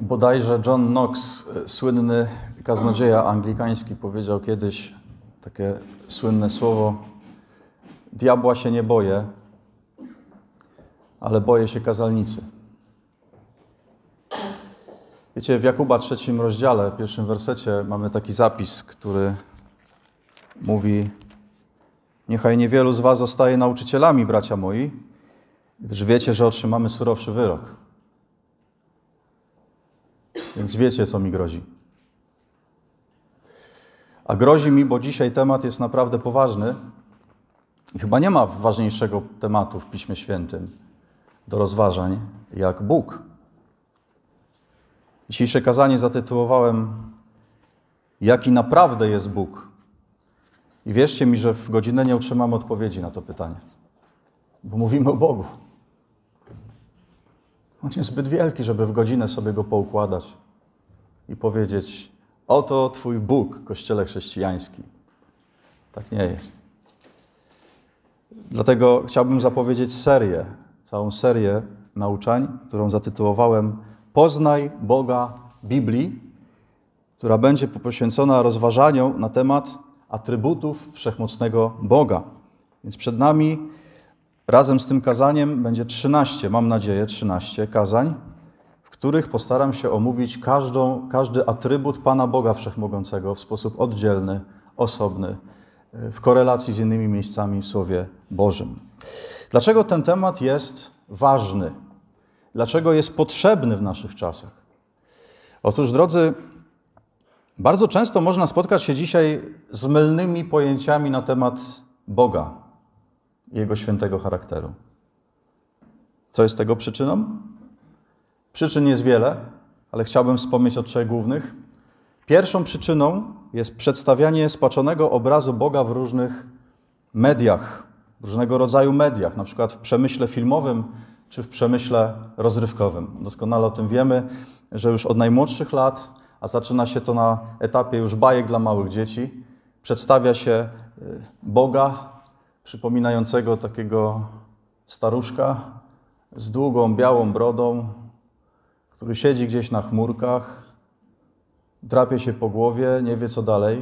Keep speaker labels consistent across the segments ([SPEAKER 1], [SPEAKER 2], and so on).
[SPEAKER 1] Bodajże John Knox, e, słynny kaznodzieja anglikański, powiedział kiedyś takie słynne słowo: Diabła się nie boję, ale boję się kazalnicy. Wiecie, w Jakuba trzecim rozdziale, pierwszym wersecie mamy taki zapis, który mówi: Niechaj niewielu z was zostaje nauczycielami, bracia moi, gdyż wiecie, że otrzymamy surowszy wyrok. Więc wiecie, co mi grozi. A grozi mi, bo dzisiaj temat jest naprawdę poważny i chyba nie ma ważniejszego tematu w Piśmie Świętym do rozważań jak Bóg. Dzisiejsze kazanie zatytułowałem Jaki naprawdę jest Bóg? I wierzcie mi, że w godzinę nie otrzymamy odpowiedzi na to pytanie, bo mówimy o Bogu. On jest zbyt wielki, żeby w godzinę sobie go poukładać i powiedzieć: Oto Twój Bóg, kościele chrześcijański. Tak nie jest. Dlatego chciałbym zapowiedzieć serię, całą serię nauczań, którą zatytułowałem Poznaj Boga Biblii, która będzie poświęcona rozważaniom na temat atrybutów wszechmocnego Boga. Więc przed nami Razem z tym kazaniem będzie 13, mam nadzieję, 13 kazań, w których postaram się omówić każdą, każdy atrybut Pana Boga Wszechmogącego w sposób oddzielny, osobny, e, w korelacji z innymi miejscami w Słowie Bożym. Dlaczego ten temat jest ważny? Dlaczego jest potrzebny w naszych czasach? Otóż, drodzy, bardzo często można spotkać się dzisiaj z mylnymi pojęciami na temat Boga jego świętego charakteru. Co jest tego przyczyną? Przyczyn jest wiele, ale chciałbym wspomnieć o trzech głównych. Pierwszą przyczyną jest przedstawianie spaczonego obrazu Boga w różnych mediach, różnego rodzaju mediach, na przykład w przemyśle filmowym czy w przemyśle rozrywkowym. Doskonale o tym wiemy, że już od najmłodszych lat, a zaczyna się to na etapie już bajek dla małych dzieci, przedstawia się y, Boga przypominającego takiego staruszka z długą białą brodą, który siedzi gdzieś na chmurkach, drapie się po głowie, nie wie co dalej.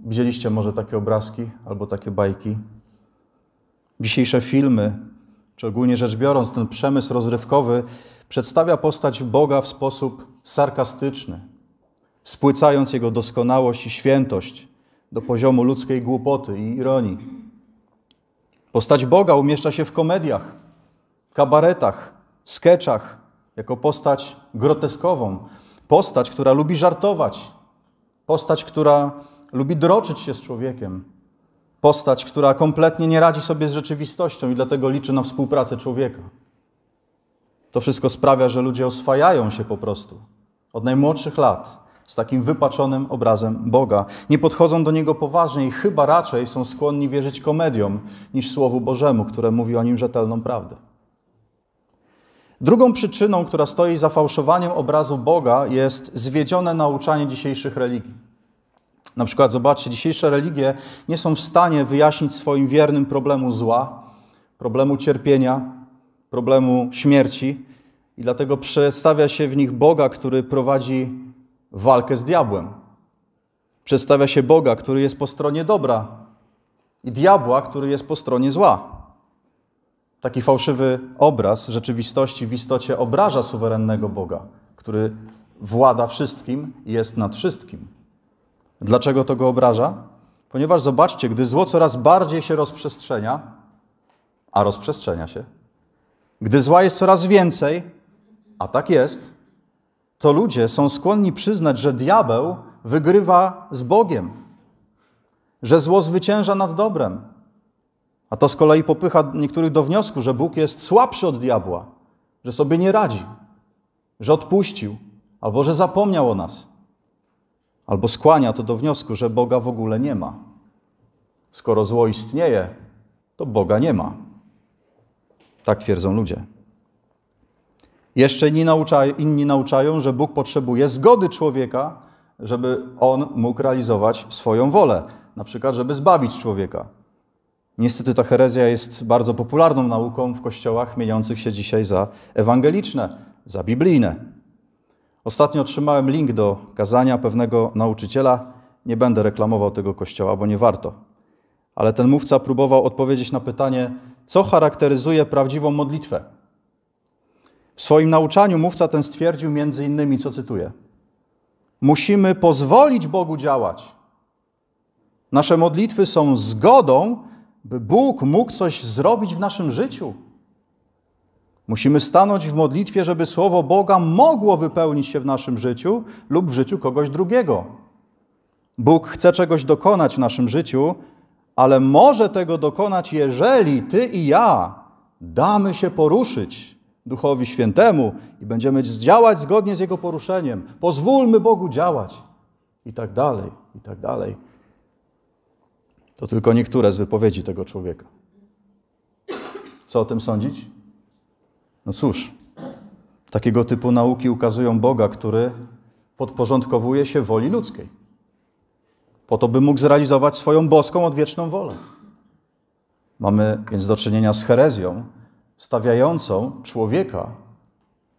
[SPEAKER 1] Widzieliście może takie obrazki albo takie bajki. Dzisiejsze filmy, czy ogólnie rzecz biorąc, ten przemysł rozrywkowy przedstawia postać Boga w sposób sarkastyczny, spłycając jego doskonałość i świętość, do poziomu ludzkiej głupoty i ironii. Postać Boga umieszcza się w komediach, kabaretach, skeczach, jako postać groteskową, postać, która lubi żartować, postać, która lubi droczyć się z człowiekiem, postać, która kompletnie nie radzi sobie z rzeczywistością i dlatego liczy na współpracę człowieka. To wszystko sprawia, że ludzie oswajają się po prostu od najmłodszych lat z takim wypaczonym obrazem Boga. Nie podchodzą do Niego poważnie i chyba raczej są skłonni wierzyć komediom niż Słowu Bożemu, które mówi o Nim rzetelną prawdę. Drugą przyczyną, która stoi za fałszowaniem obrazu Boga, jest zwiedzione nauczanie dzisiejszych religii. Na przykład, zobaczcie, dzisiejsze religie nie są w stanie wyjaśnić swoim wiernym problemu zła, problemu cierpienia, problemu śmierci, i dlatego przedstawia się w nich Boga, który prowadzi walkę z diabłem. Przedstawia się Boga, który jest po stronie dobra i diabła, który jest po stronie zła. Taki fałszywy obraz rzeczywistości w istocie obraża suwerennego Boga, który włada wszystkim i jest nad wszystkim. Dlaczego to go obraża? Ponieważ zobaczcie, gdy zło coraz bardziej się rozprzestrzenia, a rozprzestrzenia się, gdy zła jest coraz więcej, a tak jest, to ludzie są skłonni przyznać, że diabeł wygrywa z Bogiem, że zło zwycięża nad dobrem. A to z kolei popycha niektórych do wniosku, że Bóg jest słabszy od diabła, że sobie nie radzi, że odpuścił, albo że zapomniał o nas. Albo skłania to do wniosku, że Boga w ogóle nie ma. Skoro zło istnieje, to Boga nie ma. Tak twierdzą ludzie. Jeszcze inni nauczają, inni nauczają, że Bóg potrzebuje zgody człowieka, żeby on mógł realizować swoją wolę, na przykład, żeby zbawić człowieka. Niestety ta herezja jest bardzo popularną nauką w kościołach mieniących się dzisiaj za ewangeliczne, za biblijne. Ostatnio otrzymałem link do kazania pewnego nauczyciela. Nie będę reklamował tego kościoła, bo nie warto. Ale ten mówca próbował odpowiedzieć na pytanie, co charakteryzuje prawdziwą modlitwę. W swoim nauczaniu mówca ten stwierdził między innymi, co cytuję: Musimy pozwolić Bogu działać. Nasze modlitwy są zgodą, by Bóg mógł coś zrobić w naszym życiu. Musimy stanąć w modlitwie, żeby słowo Boga mogło wypełnić się w naszym życiu lub w życiu kogoś drugiego. Bóg chce czegoś dokonać w naszym życiu, ale może tego dokonać, jeżeli ty i ja damy się poruszyć Duchowi Świętemu i będziemy działać zgodnie z Jego poruszeniem. Pozwólmy Bogu działać. I tak dalej, i tak dalej. To tylko niektóre z wypowiedzi tego człowieka. Co o tym sądzić? No cóż, takiego typu nauki ukazują Boga, który podporządkowuje się woli ludzkiej, po to, by mógł zrealizować swoją boską, odwieczną wolę. Mamy więc do czynienia z herezją, stawiającą człowieka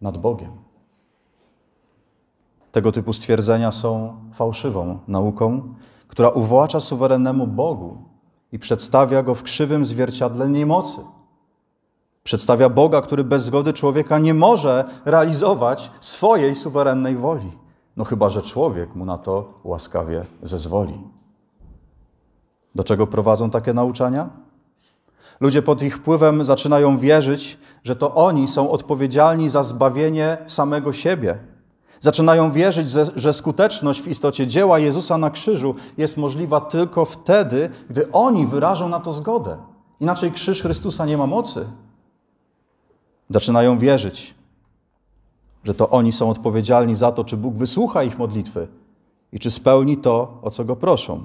[SPEAKER 1] nad Bogiem. Tego typu stwierdzenia są fałszywą nauką, która uwłacza suwerennemu Bogu i przedstawia go w krzywym zwierciadle niemocy. Przedstawia Boga, który bez zgody człowieka nie może realizować swojej suwerennej woli. No chyba, że człowiek mu na to łaskawie zezwoli. Do czego prowadzą takie nauczania? Ludzie pod ich wpływem zaczynają wierzyć, że to oni są odpowiedzialni za zbawienie samego siebie. Zaczynają wierzyć, że skuteczność w istocie dzieła Jezusa na krzyżu jest możliwa tylko wtedy, gdy oni wyrażą na to zgodę. Inaczej krzyż Chrystusa nie ma mocy. Zaczynają wierzyć, że to oni są odpowiedzialni za to, czy Bóg wysłucha ich modlitwy i czy spełni to, o co go proszą.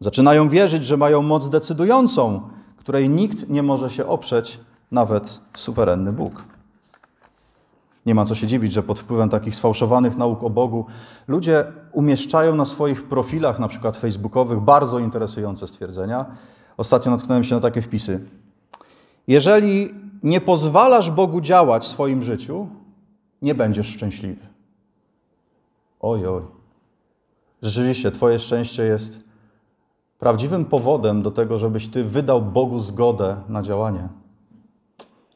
[SPEAKER 1] Zaczynają wierzyć, że mają moc decydującą której nikt nie może się oprzeć, nawet suwerenny Bóg. Nie ma co się dziwić, że pod wpływem takich sfałszowanych nauk o Bogu ludzie umieszczają na swoich profilach, na przykład facebookowych, bardzo interesujące stwierdzenia. Ostatnio natknąłem się na takie wpisy. Jeżeli nie pozwalasz Bogu działać w swoim życiu, nie będziesz szczęśliwy. Oj, oj. Rzeczywiście, Twoje szczęście jest Prawdziwym powodem do tego, żebyś ty wydał Bogu zgodę na działanie.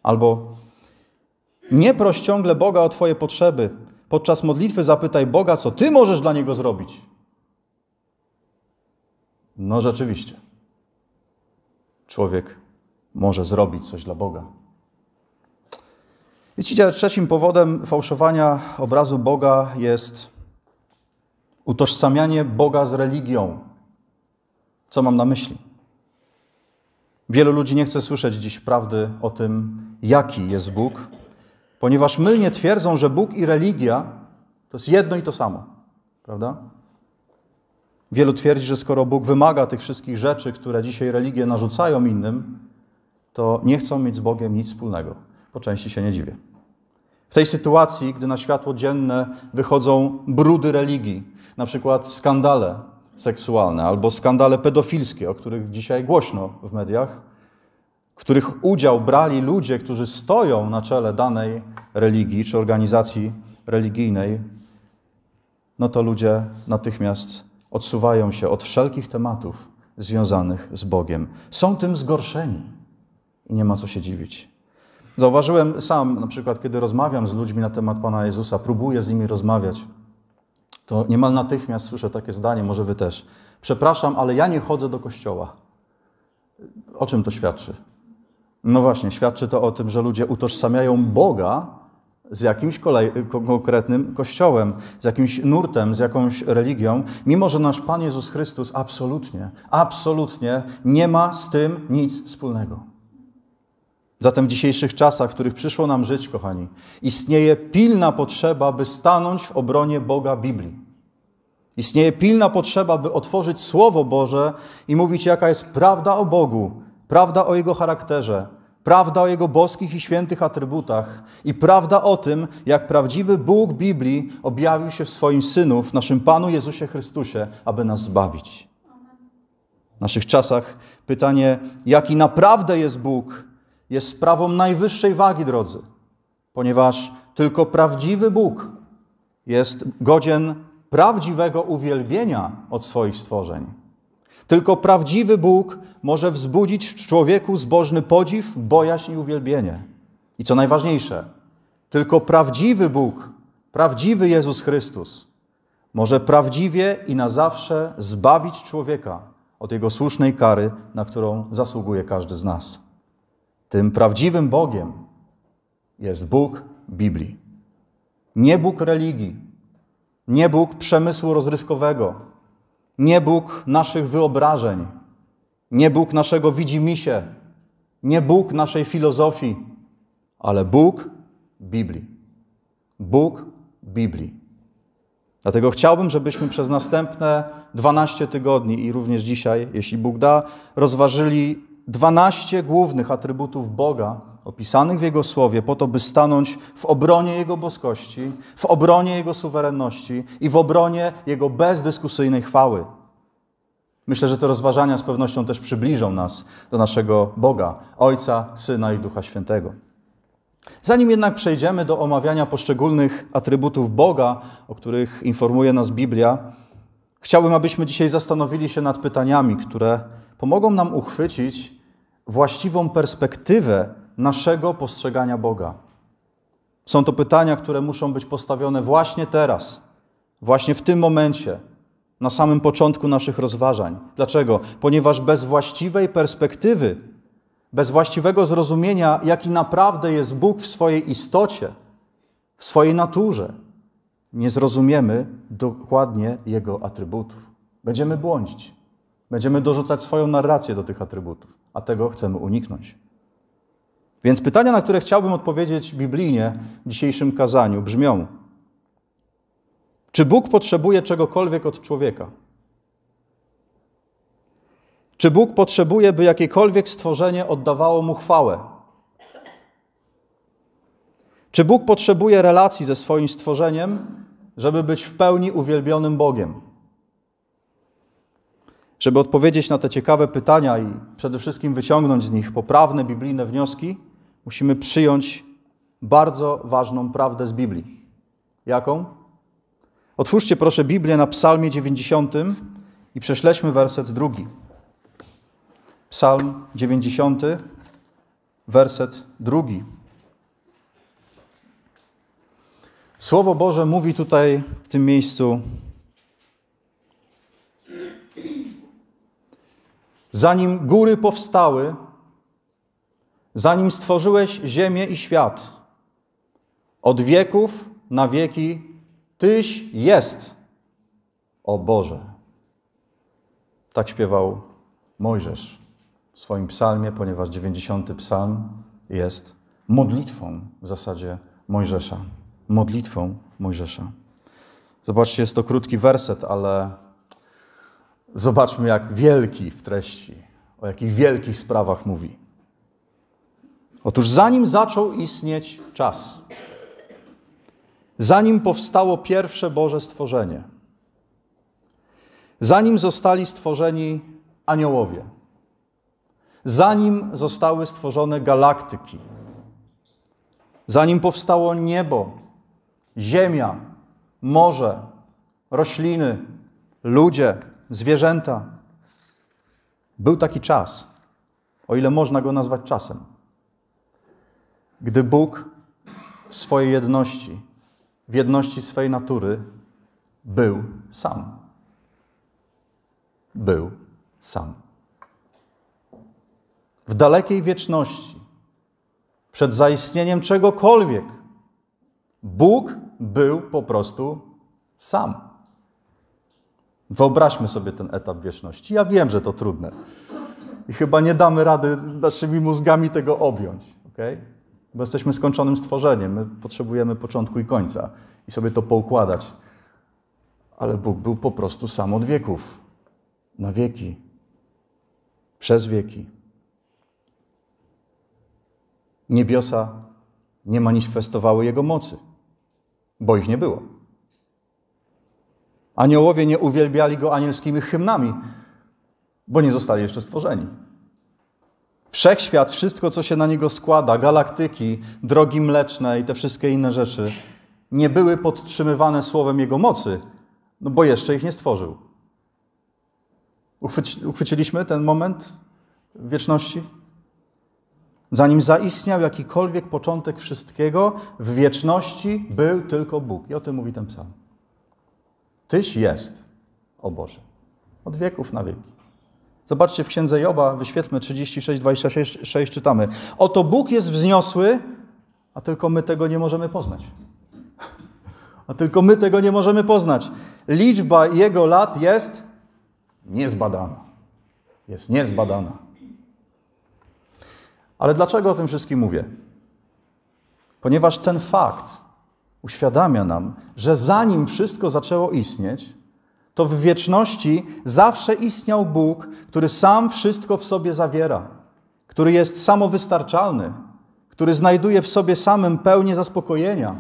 [SPEAKER 1] Albo nie proś ciągle Boga o Twoje potrzeby. Podczas modlitwy zapytaj Boga, co Ty możesz dla Niego zrobić. No rzeczywiście. Człowiek może zrobić coś dla Boga. Widzicie, trzecim powodem fałszowania obrazu Boga jest utożsamianie Boga z religią. Co mam na myśli? Wielu ludzi nie chce słyszeć dziś prawdy o tym, jaki jest Bóg, ponieważ mylnie twierdzą, że Bóg i religia to jest jedno i to samo. Prawda? Wielu twierdzi, że skoro Bóg wymaga tych wszystkich rzeczy, które dzisiaj religie narzucają innym, to nie chcą mieć z Bogiem nic wspólnego. Po części się nie dziwię. W tej sytuacji, gdy na światło dzienne wychodzą brudy religii, na przykład skandale, seksualne albo skandale pedofilskie, o których dzisiaj głośno w mediach, w których udział brali ludzie, którzy stoją na czele danej religii czy organizacji religijnej, no to ludzie natychmiast odsuwają się od wszelkich tematów związanych z Bogiem. Są tym zgorszeni i nie ma co się dziwić. Zauważyłem sam, na przykład, kiedy rozmawiam z ludźmi na temat Pana Jezusa, próbuję z nimi rozmawiać to niemal natychmiast słyszę takie zdanie, może wy też. Przepraszam, ale ja nie chodzę do kościoła. O czym to świadczy? No właśnie, świadczy to o tym, że ludzie utożsamiają Boga z jakimś kolej, konkretnym kościołem, z jakimś nurtem, z jakąś religią, mimo że nasz Pan Jezus Chrystus absolutnie, absolutnie nie ma z tym nic wspólnego. Zatem w dzisiejszych czasach, w których przyszło nam żyć, kochani, istnieje pilna potrzeba, by stanąć w obronie Boga Biblii. Istnieje pilna potrzeba, by otworzyć Słowo Boże i mówić, jaka jest prawda o Bogu, prawda o Jego charakterze, prawda o Jego boskich i świętych atrybutach i prawda o tym, jak prawdziwy Bóg Biblii objawił się w swoim Synu, w naszym Panu Jezusie Chrystusie, aby nas zbawić. W naszych czasach pytanie, jaki naprawdę jest Bóg, jest sprawą najwyższej wagi, drodzy, ponieważ tylko prawdziwy Bóg jest godzien prawdziwego uwielbienia od swoich stworzeń. Tylko prawdziwy Bóg może wzbudzić w człowieku zbożny podziw, bojaźń i uwielbienie. I co najważniejsze, tylko prawdziwy Bóg, prawdziwy Jezus Chrystus może prawdziwie i na zawsze zbawić człowieka od jego słusznej kary, na którą zasługuje każdy z nas. Tym prawdziwym Bogiem jest Bóg Biblii. Nie Bóg religii, nie Bóg przemysłu rozrywkowego, nie Bóg naszych wyobrażeń, nie Bóg naszego widzimisię, nie Bóg naszej filozofii, ale Bóg Biblii. Bóg Biblii. Dlatego chciałbym, żebyśmy przez następne 12 tygodni i również dzisiaj, jeśli Bóg da, rozważyli 12 głównych atrybutów Boga, opisanych w Jego Słowie, po to, by stanąć w obronie Jego boskości, w obronie Jego suwerenności i w obronie Jego bezdyskusyjnej chwały. Myślę, że te rozważania z pewnością też przybliżą nas do naszego Boga, Ojca, Syna i Ducha Świętego. Zanim jednak przejdziemy do omawiania poszczególnych atrybutów Boga, o których informuje nas Biblia, chciałbym, abyśmy dzisiaj zastanowili się nad pytaniami, które pomogą nam uchwycić właściwą perspektywę naszego postrzegania Boga. Są to pytania, które muszą być postawione właśnie teraz, właśnie w tym momencie, na samym początku naszych rozważań. Dlaczego? Ponieważ bez właściwej perspektywy, bez właściwego zrozumienia, jaki naprawdę jest Bóg w swojej istocie, w swojej naturze, nie zrozumiemy dokładnie Jego atrybutów. Będziemy błądzić. Będziemy dorzucać swoją narrację do tych atrybutów, a tego chcemy uniknąć. Więc pytania, na które chciałbym odpowiedzieć biblijnie w dzisiejszym kazaniu, brzmią: Czy Bóg potrzebuje czegokolwiek od człowieka? Czy Bóg potrzebuje, by jakiekolwiek stworzenie oddawało mu chwałę? Czy Bóg potrzebuje relacji ze swoim stworzeniem, żeby być w pełni uwielbionym Bogiem? Żeby odpowiedzieć na te ciekawe pytania i przede wszystkim wyciągnąć z nich poprawne biblijne wnioski, musimy przyjąć bardzo ważną prawdę z Biblii. Jaką? Otwórzcie proszę Biblię na Psalmie 90 i prześledźmy werset drugi. Psalm 90, werset drugi. Słowo Boże mówi tutaj w tym miejscu: Zanim góry powstały, zanim stworzyłeś ziemię i świat. Od wieków na wieki Tyś jest, o Boże. Tak śpiewał Mojżesz w swoim psalmie, ponieważ 90 psalm jest modlitwą w zasadzie Mojżesza. Modlitwą Mojżesza. Zobaczcie, jest to krótki werset, ale zobaczmy, jak wielki w treści, o jakich wielkich sprawach mówi. Otóż zanim zaczął istnieć czas, zanim powstało pierwsze Boże stworzenie, zanim zostali stworzeni aniołowie, zanim zostały stworzone galaktyki, zanim powstało niebo, ziemia, morze, rośliny, ludzie, zwierzęta, był taki czas, o ile można go nazwać czasem. Gdy Bóg w swojej jedności, w jedności swej natury był sam. Był sam. W dalekiej wieczności, przed zaistnieniem czegokolwiek, Bóg był po prostu sam. Wyobraźmy sobie ten etap wieczności. Ja wiem, że to trudne. I chyba nie damy rady naszymi mózgami tego objąć. Okay? Bo jesteśmy skończonym stworzeniem. My potrzebujemy początku i końca i sobie to poukładać. Ale Bóg był po prostu sam od wieków. Na wieki. Przez wieki. Niebiosa nie manifestowały Jego mocy, bo ich nie było. Aniołowie nie uwielbiali Go anielskimi hymnami, bo nie zostali jeszcze stworzeni. Wszechświat, wszystko, co się na niego składa, galaktyki, drogi mleczne i te wszystkie inne rzeczy, nie były podtrzymywane słowem Jego mocy, no bo jeszcze ich nie stworzył. Uchwyci, uchwyciliśmy ten moment wieczności? Zanim zaistniał jakikolwiek początek wszystkiego, w wieczności był tylko Bóg. I o tym mówi ten psalm. Tyś jest, o Boże, od wieków na wieki. Zobaczcie w księdze Joba, wyświetlmy 36, 26 czytamy. Oto Bóg jest wzniosły, a tylko my tego nie możemy poznać. A tylko my tego nie możemy poznać. Liczba jego lat jest niezbadana. Jest niezbadana. Ale dlaczego o tym wszystkim mówię? Ponieważ ten fakt uświadamia nam, że zanim wszystko zaczęło istnieć, to w wieczności zawsze istniał Bóg, który sam wszystko w sobie zawiera, który jest samowystarczalny, który znajduje w sobie samym pełnię zaspokojenia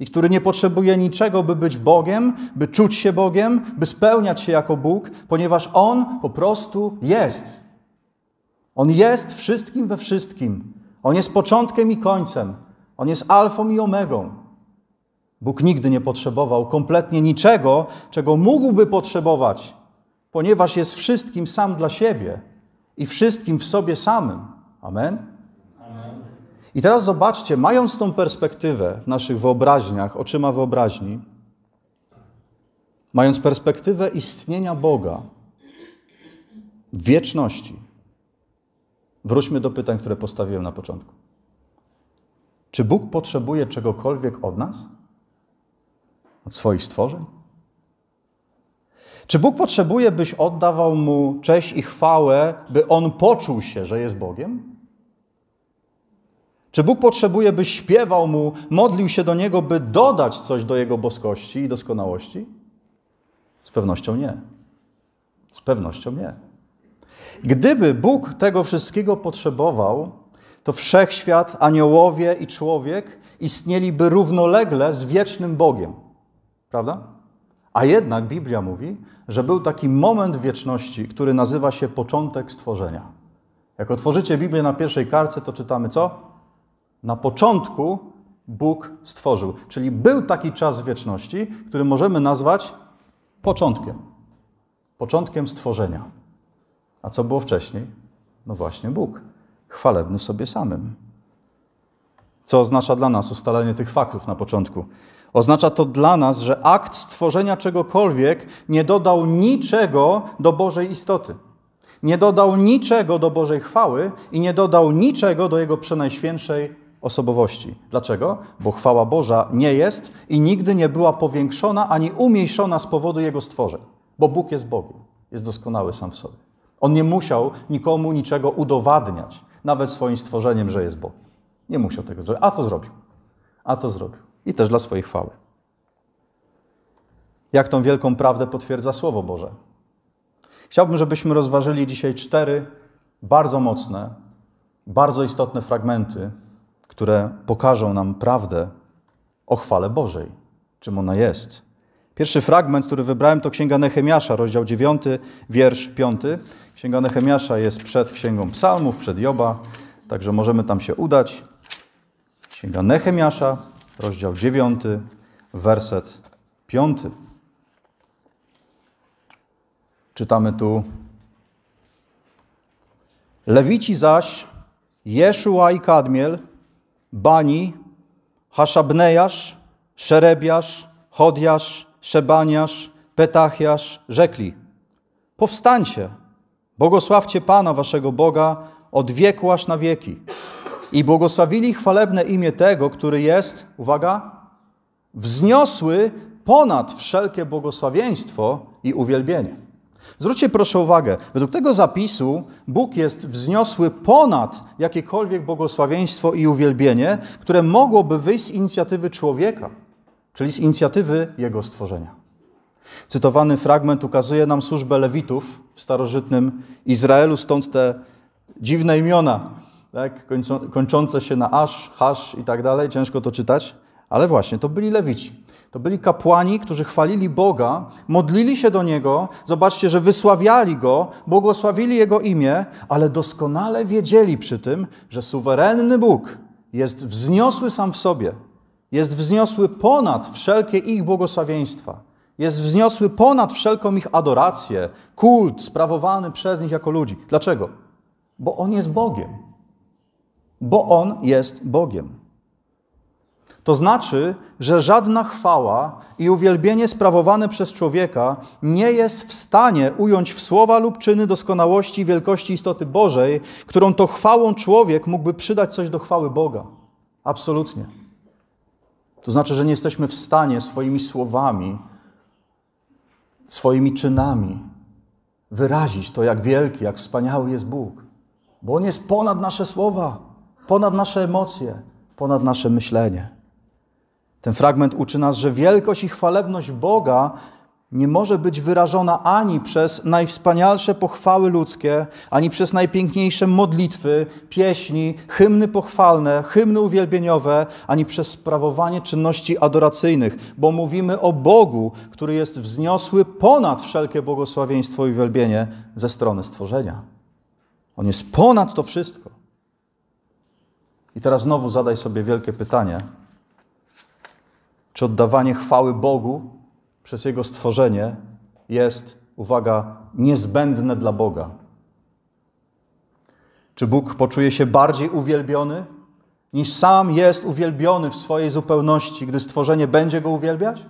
[SPEAKER 1] i który nie potrzebuje niczego, by być Bogiem, by czuć się Bogiem, by spełniać się jako Bóg, ponieważ On po prostu jest. On jest wszystkim we wszystkim. On jest początkiem i końcem. On jest alfą i omegą. Bóg nigdy nie potrzebował kompletnie niczego, czego mógłby potrzebować, ponieważ jest wszystkim sam dla siebie i wszystkim w sobie samym. Amen? Amen. I teraz zobaczcie, mając tą perspektywę w naszych wyobraźniach, oczyma wyobraźni, mając perspektywę istnienia Boga, w wieczności, wróćmy do pytań, które postawiłem na początku. Czy Bóg potrzebuje czegokolwiek od nas? od swoich stworzeń? Czy Bóg potrzebuje, byś oddawał mu cześć i chwałę, by on poczuł się, że jest Bogiem? Czy Bóg potrzebuje, byś śpiewał mu, modlił się do niego, by dodać coś do jego boskości i doskonałości? Z pewnością nie. Z pewnością nie. Gdyby Bóg tego wszystkiego potrzebował, to wszechświat, aniołowie i człowiek istnieliby równolegle z wiecznym Bogiem. Prawda? A jednak Biblia mówi, że był taki moment wieczności, który nazywa się początek stworzenia. Jak otworzycie Biblię na pierwszej karce, to czytamy co? Na początku Bóg stworzył. Czyli był taki czas wieczności, który możemy nazwać początkiem. Początkiem stworzenia. A co było wcześniej? No właśnie Bóg, chwalebny sobie samym. Co oznacza dla nas ustalenie tych faktów na początku? Oznacza to dla nas, że akt stworzenia czegokolwiek nie dodał niczego do Bożej istoty. Nie dodał niczego do Bożej chwały i nie dodał niczego do Jego przenajświętszej osobowości. Dlaczego? Bo chwała Boża nie jest i nigdy nie była powiększona ani umniejszona z powodu Jego stworzeń. Bo Bóg jest Bogiem, jest doskonały sam w sobie. On nie musiał nikomu niczego udowadniać, nawet swoim stworzeniem, że jest Bogiem. Nie musiał tego zrobić, a to zrobił. A to zrobił i też dla swojej chwały. Jak tą wielką prawdę potwierdza Słowo Boże? Chciałbym, żebyśmy rozważyli dzisiaj cztery bardzo mocne, bardzo istotne fragmenty, które pokażą nam prawdę o chwale Bożej, czym ona jest. Pierwszy fragment, który wybrałem, to Księga Nehemiasza, rozdział 9, wiersz 5. Księga Nehemiasza jest przed Księgą Psalmów, przed Joba, także możemy tam się udać. Księga Nehemiasza, rozdział 9, werset 5. Czytamy tu. Lewici zaś, Jeszua i Kadmiel, Bani, Haszabnejasz, Szerebiasz, Chodiasz, Szebaniasz, Petachiasz rzekli: Powstańcie, błogosławcie Pana waszego Boga od wieku aż na wieki i błogosławili chwalebne imię Tego, który jest, uwaga, wzniosły ponad wszelkie błogosławieństwo i uwielbienie. Zwróćcie proszę uwagę, według tego zapisu Bóg jest wzniosły ponad jakiekolwiek błogosławieństwo i uwielbienie, które mogłoby wyjść z inicjatywy człowieka, czyli z inicjatywy jego stworzenia. Cytowany fragment ukazuje nam służbę Lewitów w starożytnym Izraelu, stąd te dziwne imiona tak? kończące się na aż, hasz i tak dalej, ciężko to czytać. Ale właśnie, to byli lewici. To byli kapłani, którzy chwalili Boga, modlili się do Niego, zobaczcie, że wysławiali Go, błogosławili Jego imię, ale doskonale wiedzieli przy tym, że suwerenny Bóg jest wzniosły sam w sobie, jest wzniosły ponad wszelkie ich błogosławieństwa, jest wzniosły ponad wszelką ich adorację, kult sprawowany przez nich jako ludzi. Dlaczego? Bo On jest Bogiem bo On jest Bogiem. To znaczy, że żadna chwała i uwielbienie sprawowane przez człowieka nie jest w stanie ująć w słowa lub czyny doskonałości i wielkości istoty Bożej, którą to chwałą człowiek mógłby przydać coś do chwały Boga. Absolutnie. To znaczy, że nie jesteśmy w stanie swoimi słowami, swoimi czynami wyrazić to, jak wielki, jak wspaniały jest Bóg, bo On jest ponad nasze słowa ponad nasze emocje, ponad nasze myślenie. Ten fragment uczy nas, że wielkość i chwalebność Boga nie może być wyrażona ani przez najwspanialsze pochwały ludzkie, ani przez najpiękniejsze modlitwy, pieśni, hymny pochwalne, hymny uwielbieniowe, ani przez sprawowanie czynności adoracyjnych, bo mówimy o Bogu, który jest wzniosły ponad wszelkie błogosławieństwo i uwielbienie ze strony stworzenia. On jest ponad to wszystko. I teraz znowu zadaj sobie wielkie pytanie: czy oddawanie chwały Bogu przez Jego stworzenie jest, uwaga, niezbędne dla Boga? Czy Bóg poczuje się bardziej uwielbiony, niż sam jest uwielbiony w swojej zupełności, gdy stworzenie będzie go uwielbiać?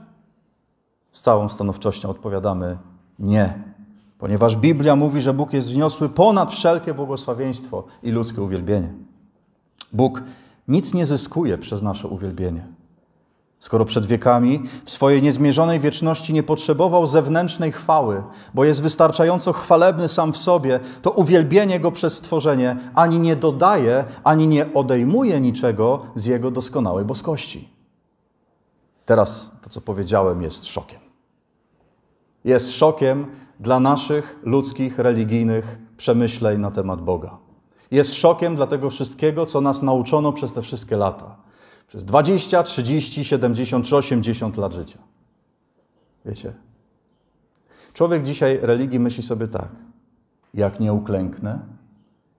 [SPEAKER 1] Z całą stanowczością odpowiadamy nie, ponieważ Biblia mówi, że Bóg jest wzniosły ponad wszelkie błogosławieństwo i ludzkie uwielbienie. Bóg nic nie zyskuje przez nasze uwielbienie. Skoro przed wiekami w swojej niezmierzonej wieczności nie potrzebował zewnętrznej chwały, bo jest wystarczająco chwalebny sam w sobie, to uwielbienie go przez stworzenie ani nie dodaje, ani nie odejmuje niczego z jego doskonałej boskości. Teraz to, co powiedziałem, jest szokiem. Jest szokiem dla naszych ludzkich, religijnych przemyśleń na temat Boga. Jest szokiem dla tego wszystkiego, co nas nauczono przez te wszystkie lata. Przez 20, 30, 70 czy 80 lat życia. Wiecie? Człowiek dzisiaj religii myśli sobie tak. Jak nie uklęknę,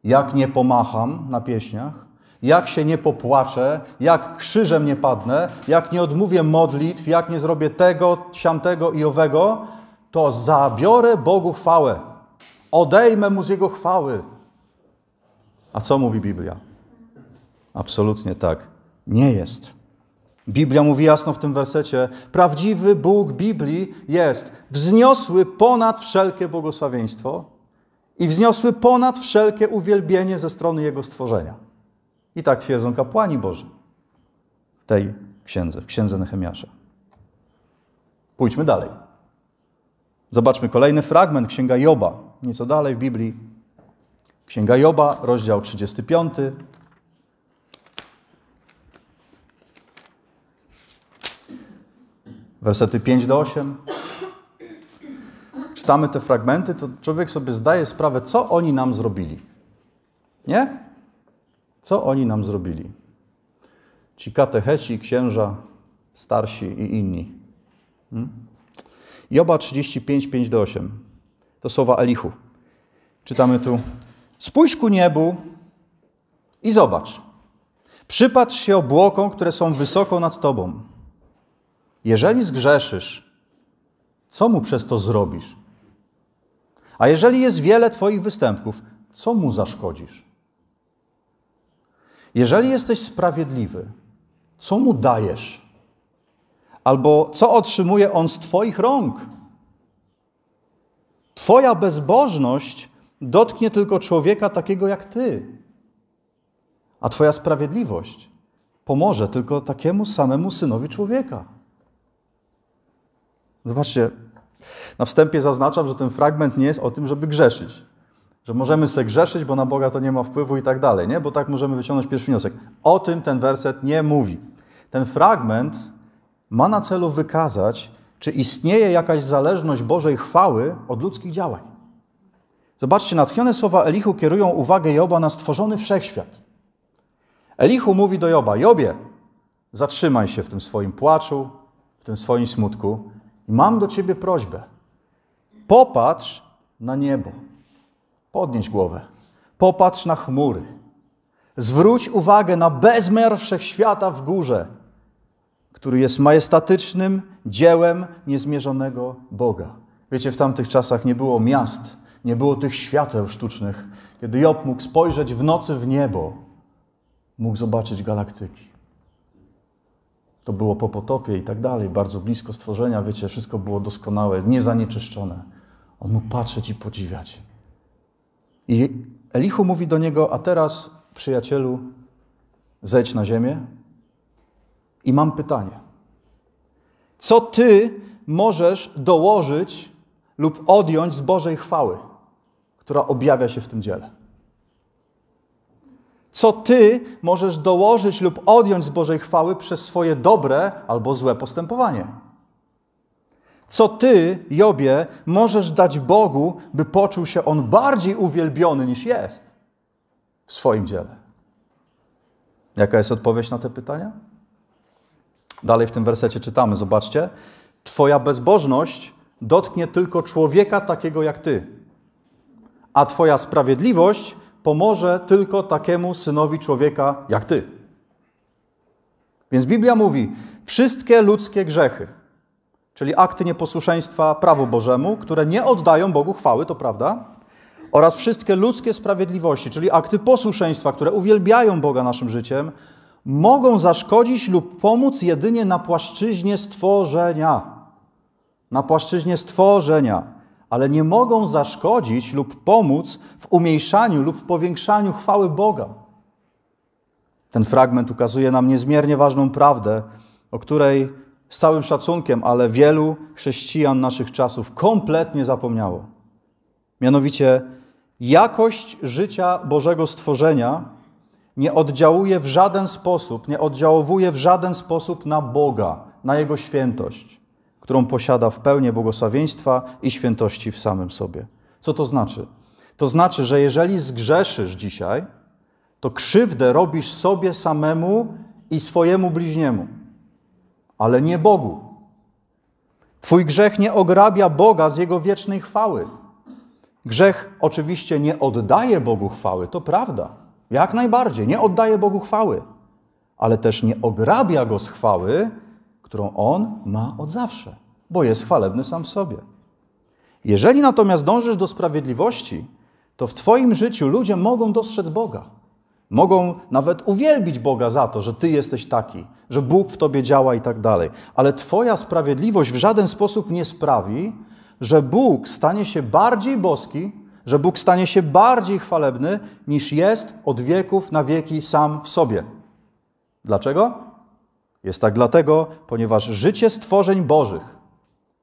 [SPEAKER 1] jak nie pomacham na pieśniach, jak się nie popłaczę, jak krzyżem nie padnę, jak nie odmówię modlitw, jak nie zrobię tego, siamtego i owego, to zabiorę Bogu chwałę. Odejmę Mu z Jego chwały. A co mówi Biblia? Absolutnie tak. Nie jest. Biblia mówi jasno w tym wersecie: Prawdziwy Bóg Biblii jest wzniosły ponad wszelkie błogosławieństwo i wzniosły ponad wszelkie uwielbienie ze strony Jego stworzenia. I tak twierdzą kapłani Boży w tej księdze, w księdze Nehemiasza. Pójdźmy dalej. Zobaczmy kolejny fragment, księga Joba, nieco dalej w Biblii. Księga Joba, rozdział 35. Wersety 5 do 8. Czytamy te fragmenty, to człowiek sobie zdaje sprawę, co oni nam zrobili. Nie? Co oni nam zrobili? Ci katecheci, księża, starsi i inni. Hmm? Joba 35, 5 do 8. To słowa Elihu. Czytamy tu Spójrz ku niebu i zobacz. Przypatrz się obłokom, które są wysoko nad tobą. Jeżeli zgrzeszysz, co mu przez to zrobisz? A jeżeli jest wiele twoich występków, co mu zaszkodzisz? Jeżeli jesteś sprawiedliwy, co mu dajesz? Albo co otrzymuje on z twoich rąk? Twoja bezbożność dotknie tylko człowieka takiego jak ty. A Twoja sprawiedliwość pomoże tylko takiemu samemu synowi człowieka. Zobaczcie, na wstępie zaznaczam, że ten fragment nie jest o tym, żeby grzeszyć. Że możemy sobie grzeszyć, bo na Boga to nie ma wpływu i tak dalej, nie? Bo tak możemy wyciągnąć pierwszy wniosek. O tym ten werset nie mówi. Ten fragment ma na celu wykazać, czy istnieje jakaś zależność Bożej chwały od ludzkich działań. Zobaczcie, natchnione słowa Elihu kierują uwagę Joba na stworzony wszechświat. Elihu mówi do Joba: Jobie, zatrzymaj się w tym swoim płaczu, w tym swoim smutku. Mam do ciebie prośbę. Popatrz na niebo. Podnieś głowę. Popatrz na chmury. Zwróć uwagę na bezmiar wszechświata w górze, który jest majestatycznym dziełem niezmierzonego Boga. Wiecie, w tamtych czasach nie było miast nie było tych świateł sztucznych. Kiedy Job mógł spojrzeć w nocy w niebo, mógł zobaczyć galaktyki. To było po potopie i tak dalej, bardzo blisko stworzenia, wiecie, wszystko było doskonałe, niezanieczyszczone. On mógł patrzeć i podziwiać. I Elichu mówi do niego: A teraz, przyjacielu, zejdź na ziemię. I mam pytanie: Co ty możesz dołożyć lub odjąć z Bożej chwały? która objawia się w tym dziele. Co ty możesz dołożyć lub odjąć z Bożej chwały przez swoje dobre albo złe postępowanie? Co ty, Jobie, możesz dać Bogu, by poczuł się on bardziej uwielbiony niż jest w swoim dziele? Jaka jest odpowiedź na te pytania? Dalej w tym wersecie czytamy, zobaczcie. Twoja bezbożność dotknie tylko człowieka takiego jak ty a Twoja sprawiedliwość pomoże tylko takiemu synowi człowieka jak Ty. Więc Biblia mówi: wszystkie ludzkie grzechy, czyli akty nieposłuszeństwa prawu Bożemu, które nie oddają Bogu chwały, to prawda, oraz wszystkie ludzkie sprawiedliwości, czyli akty posłuszeństwa, które uwielbiają Boga naszym życiem, mogą zaszkodzić lub pomóc jedynie na płaszczyźnie stworzenia. Na płaszczyźnie stworzenia ale nie mogą zaszkodzić lub pomóc w umniejszaniu lub powiększaniu chwały Boga. Ten fragment ukazuje nam niezmiernie ważną prawdę, o której z całym szacunkiem, ale wielu chrześcijan naszych czasów kompletnie zapomniało. Mianowicie jakość życia Bożego stworzenia nie oddziałuje w żaden sposób, nie oddziałowuje w żaden sposób na Boga, na Jego świętość którą posiada w pełni błogosławieństwa i świętości w samym sobie. Co to znaczy? To znaczy, że jeżeli zgrzeszysz dzisiaj, to krzywdę robisz sobie samemu i swojemu bliźniemu, ale nie Bogu. Twój grzech nie ograbia Boga z jego wiecznej chwały. Grzech oczywiście nie oddaje Bogu chwały, to prawda. Jak najbardziej, nie oddaje Bogu chwały, ale też nie ograbia go z chwały, którą On ma od zawsze, bo jest chwalebny sam w sobie. Jeżeli natomiast dążysz do sprawiedliwości, to w Twoim życiu ludzie mogą dostrzec Boga. Mogą nawet uwielbić Boga za to, że Ty jesteś taki, że Bóg w Tobie działa i tak dalej. Ale Twoja sprawiedliwość w żaden sposób nie sprawi, że Bóg stanie się bardziej boski, że Bóg stanie się bardziej chwalebny niż jest od wieków na wieki sam w sobie. Dlaczego? Jest tak dlatego, ponieważ życie stworzeń Bożych,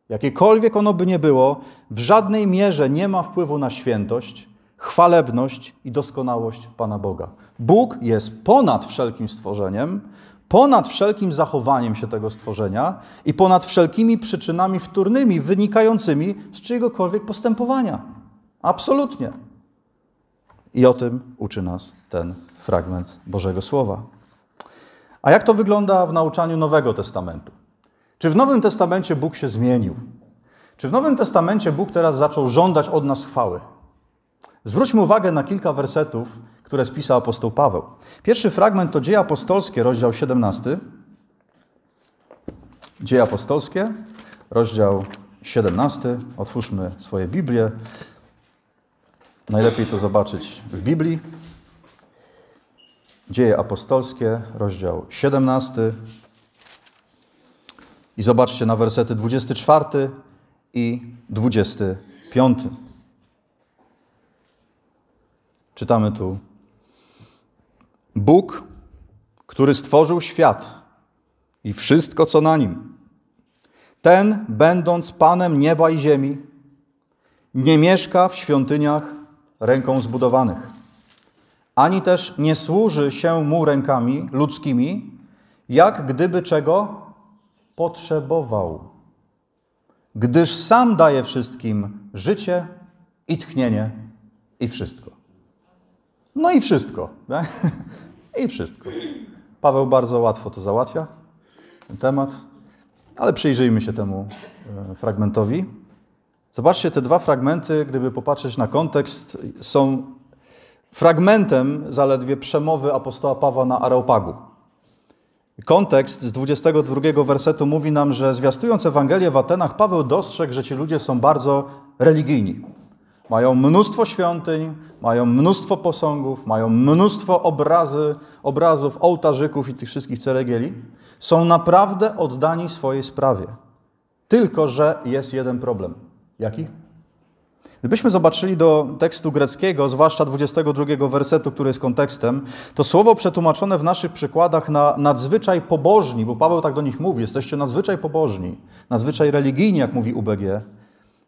[SPEAKER 1] jakiekolwiek ono by nie było, w żadnej mierze nie ma wpływu na świętość, chwalebność i doskonałość Pana Boga. Bóg jest ponad wszelkim stworzeniem, ponad wszelkim zachowaniem się tego stworzenia i ponad wszelkimi przyczynami wtórnymi wynikającymi z czyjegokolwiek postępowania. Absolutnie. I o tym uczy nas ten fragment Bożego Słowa. A jak to wygląda w nauczaniu Nowego Testamentu? Czy w Nowym Testamencie Bóg się zmienił? Czy w Nowym Testamencie Bóg teraz zaczął żądać od nas chwały? Zwróćmy uwagę na kilka wersetów, które spisał apostoł Paweł. Pierwszy fragment to Dzieje Apostolskie, rozdział 17. Dzieje Apostolskie, rozdział 17. Otwórzmy swoje Biblię. Najlepiej to zobaczyć w Biblii. Dzieje apostolskie, rozdział 17. I zobaczcie na wersety 24 i 25. Czytamy tu. Bóg, który stworzył świat i wszystko, co na nim, ten, będąc Panem nieba i ziemi, nie mieszka w świątyniach ręką zbudowanych ani też nie służy się mu rękami ludzkimi, jak gdyby czego potrzebował. Gdyż sam daje wszystkim życie i tchnienie i wszystko. No i wszystko. I wszystko. Paweł bardzo łatwo to załatwia, ten temat, ale przyjrzyjmy się temu e, fragmentowi. Zobaczcie, te dwa fragmenty, gdyby popatrzeć na kontekst, są fragmentem zaledwie przemowy apostoła Pawła na Areopagu. Kontekst z 22 wersetu mówi nam, że zwiastując Ewangelię w Atenach, Paweł dostrzegł, że ci ludzie są bardzo religijni. Mają mnóstwo świątyń, mają mnóstwo posągów, mają mnóstwo obrazy, obrazów, ołtarzyków i tych wszystkich ceregieli. Są naprawdę oddani swojej sprawie. Tylko, że jest jeden problem. Jaki? Gdybyśmy zobaczyli do tekstu greckiego, zwłaszcza 22 wersetu, który jest kontekstem, to słowo przetłumaczone w naszych przykładach na nadzwyczaj pobożni, bo Paweł tak do nich mówi, jesteście nadzwyczaj pobożni, nadzwyczaj religijni, jak mówi UBG,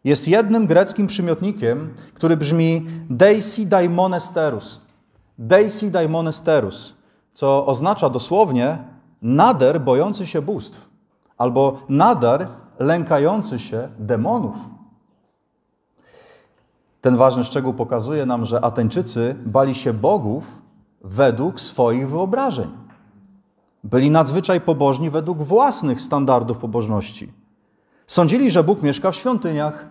[SPEAKER 1] jest jednym greckim przymiotnikiem, który brzmi deisi deisidaimonesterus, Deisi co oznacza dosłownie nader bojący się bóstw albo nader lękający się demonów. Ten ważny szczegół pokazuje nam, że Ateńczycy bali się bogów według swoich wyobrażeń. Byli nadzwyczaj pobożni według własnych standardów pobożności. Sądzili, że Bóg mieszka w świątyniach,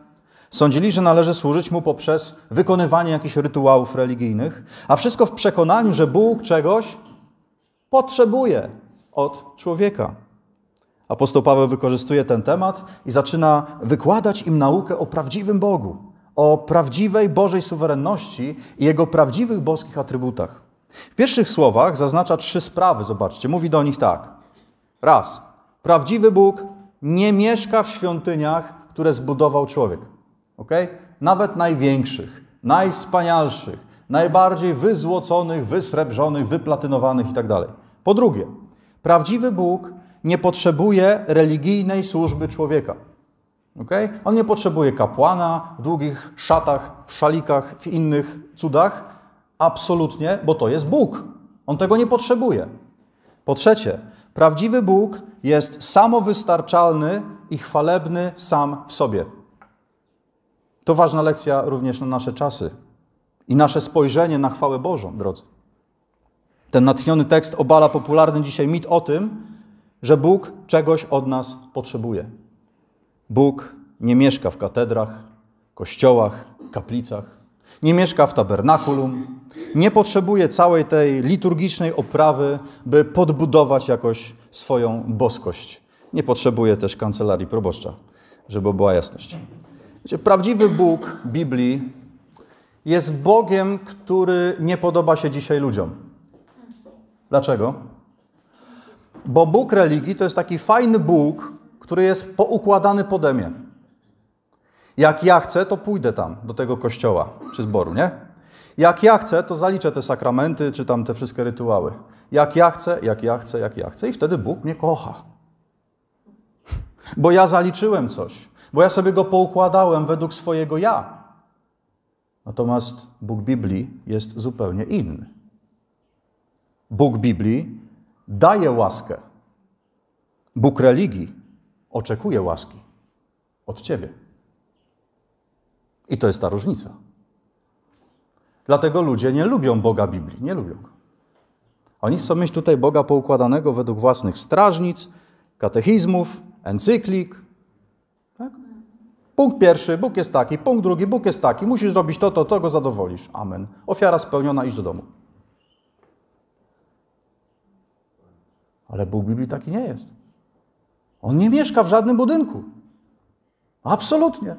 [SPEAKER 1] Sądzili, że należy służyć mu poprzez wykonywanie jakichś rytuałów religijnych, a wszystko w przekonaniu, że Bóg czegoś potrzebuje od człowieka. Apostoł Paweł wykorzystuje ten temat i zaczyna wykładać im naukę o prawdziwym Bogu o prawdziwej Bożej suwerenności i Jego prawdziwych boskich atrybutach. W pierwszych słowach zaznacza trzy sprawy, zobaczcie, mówi do nich tak. Raz, prawdziwy Bóg nie mieszka w świątyniach, które zbudował człowiek. Ok? Nawet największych, najwspanialszych, najbardziej wyzłoconych, wysrebrzonych, wyplatynowanych itd. Tak po drugie, prawdziwy Bóg nie potrzebuje religijnej służby człowieka. Okay? On nie potrzebuje kapłana w długich szatach, w szalikach, w innych cudach. Absolutnie, bo to jest Bóg. On tego nie potrzebuje. Po trzecie, prawdziwy Bóg jest samowystarczalny i chwalebny sam w sobie. To ważna lekcja również na nasze czasy i nasze spojrzenie na chwałę Bożą, drodzy. Ten natchniony tekst obala popularny dzisiaj mit o tym, że Bóg czegoś od nas potrzebuje. Bóg nie mieszka w katedrach, kościołach, kaplicach, nie mieszka w tabernakulum, nie potrzebuje całej tej liturgicznej oprawy, by podbudować jakoś swoją boskość. Nie potrzebuje też kancelarii proboszcza, żeby była jasność. Wiecie, prawdziwy Bóg Biblii jest Bogiem, który nie podoba się dzisiaj ludziom. Dlaczego? Bo Bóg religii to jest taki fajny Bóg, który jest poukładany pode mnie. Jak ja chcę, to pójdę tam, do tego kościoła czy zboru, nie? Jak ja chcę, to zaliczę te sakramenty, czy tam te wszystkie rytuały. Jak ja chcę, jak ja chcę, jak ja chcę. I wtedy Bóg mnie kocha. Bo ja zaliczyłem coś, bo ja sobie go poukładałem według swojego ja. Natomiast Bóg Biblii jest zupełnie inny. Bóg Biblii daje łaskę. Bóg religii oczekuje łaski od Ciebie. I to jest ta różnica. Dlatego ludzie nie lubią Boga Biblii, nie lubią go. Oni chcą mieć tutaj Boga poukładanego według własnych strażnic, katechizmów, encyklik. Tak? Punkt pierwszy, Bóg jest taki, punkt drugi, Bóg jest taki, musisz zrobić to, to, to go zadowolisz. Amen. Ofiara spełniona, idź do domu. Ale Bóg Biblii taki nie jest. On nie mieszka w żadnym budynku. Absolutnie.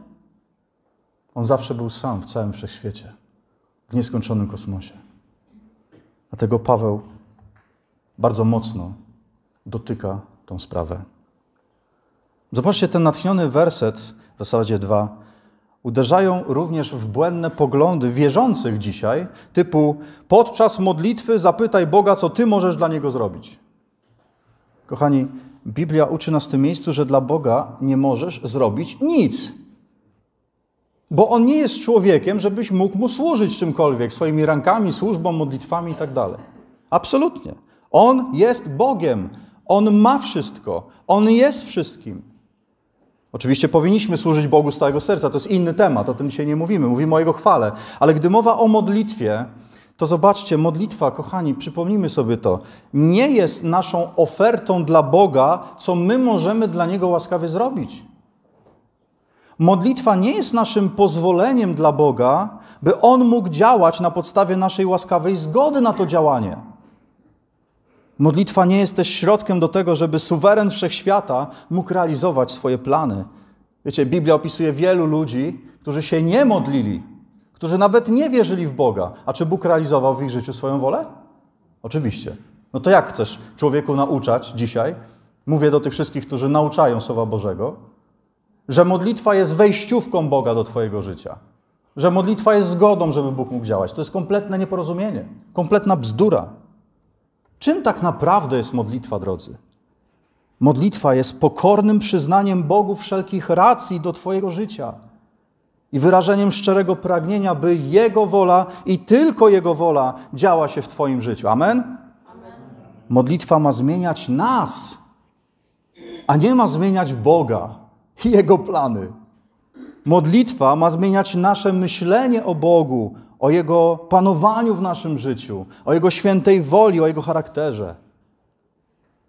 [SPEAKER 1] On zawsze był sam w całym wszechświecie, w nieskończonym kosmosie. Dlatego Paweł bardzo mocno dotyka tą sprawę. Zobaczcie, ten natchniony werset w zasadzie 2 uderzają również w błędne poglądy wierzących dzisiaj, typu podczas modlitwy zapytaj Boga, co ty możesz dla niego zrobić. Kochani, Biblia uczy nas w tym miejscu, że dla Boga nie możesz zrobić nic. Bo On nie jest człowiekiem, żebyś mógł Mu służyć czymkolwiek, swoimi rankami, służbą, modlitwami itd. Tak Absolutnie. On jest Bogiem. On ma wszystko. On jest wszystkim. Oczywiście powinniśmy służyć Bogu z całego serca, to jest inny temat, o tym dzisiaj nie mówimy, mówimy o Jego chwale. Ale gdy mowa o modlitwie, to zobaczcie, modlitwa, kochani, przypomnijmy sobie to, nie jest naszą ofertą dla Boga, co my możemy dla Niego łaskawie zrobić. Modlitwa nie jest naszym pozwoleniem dla Boga, by On mógł działać na podstawie naszej łaskawej zgody na to działanie. Modlitwa nie jest też środkiem do tego, żeby suweren wszechświata mógł realizować swoje plany. Wiecie, Biblia opisuje wielu ludzi, którzy się nie modlili, którzy nawet nie wierzyli w Boga. A czy Bóg realizował w ich życiu swoją wolę? Oczywiście. No to jak chcesz człowieku nauczać dzisiaj? Mówię do tych wszystkich, którzy nauczają Słowa Bożego, że modlitwa jest wejściówką Boga do Twojego życia. Że modlitwa jest zgodą, żeby Bóg mógł działać. To jest kompletne nieporozumienie, kompletna bzdura. Czym tak naprawdę jest modlitwa, drodzy? Modlitwa jest pokornym przyznaniem Bogu wszelkich racji do Twojego życia i wyrażeniem szczerego pragnienia, by Jego wola i tylko Jego wola działa się w Twoim życiu. Amen? Amen. Modlitwa ma zmieniać nas, a nie ma zmieniać Boga i Jego plany. Modlitwa ma zmieniać nasze myślenie o Bogu, o Jego panowaniu w naszym życiu, o Jego świętej woli, o Jego charakterze.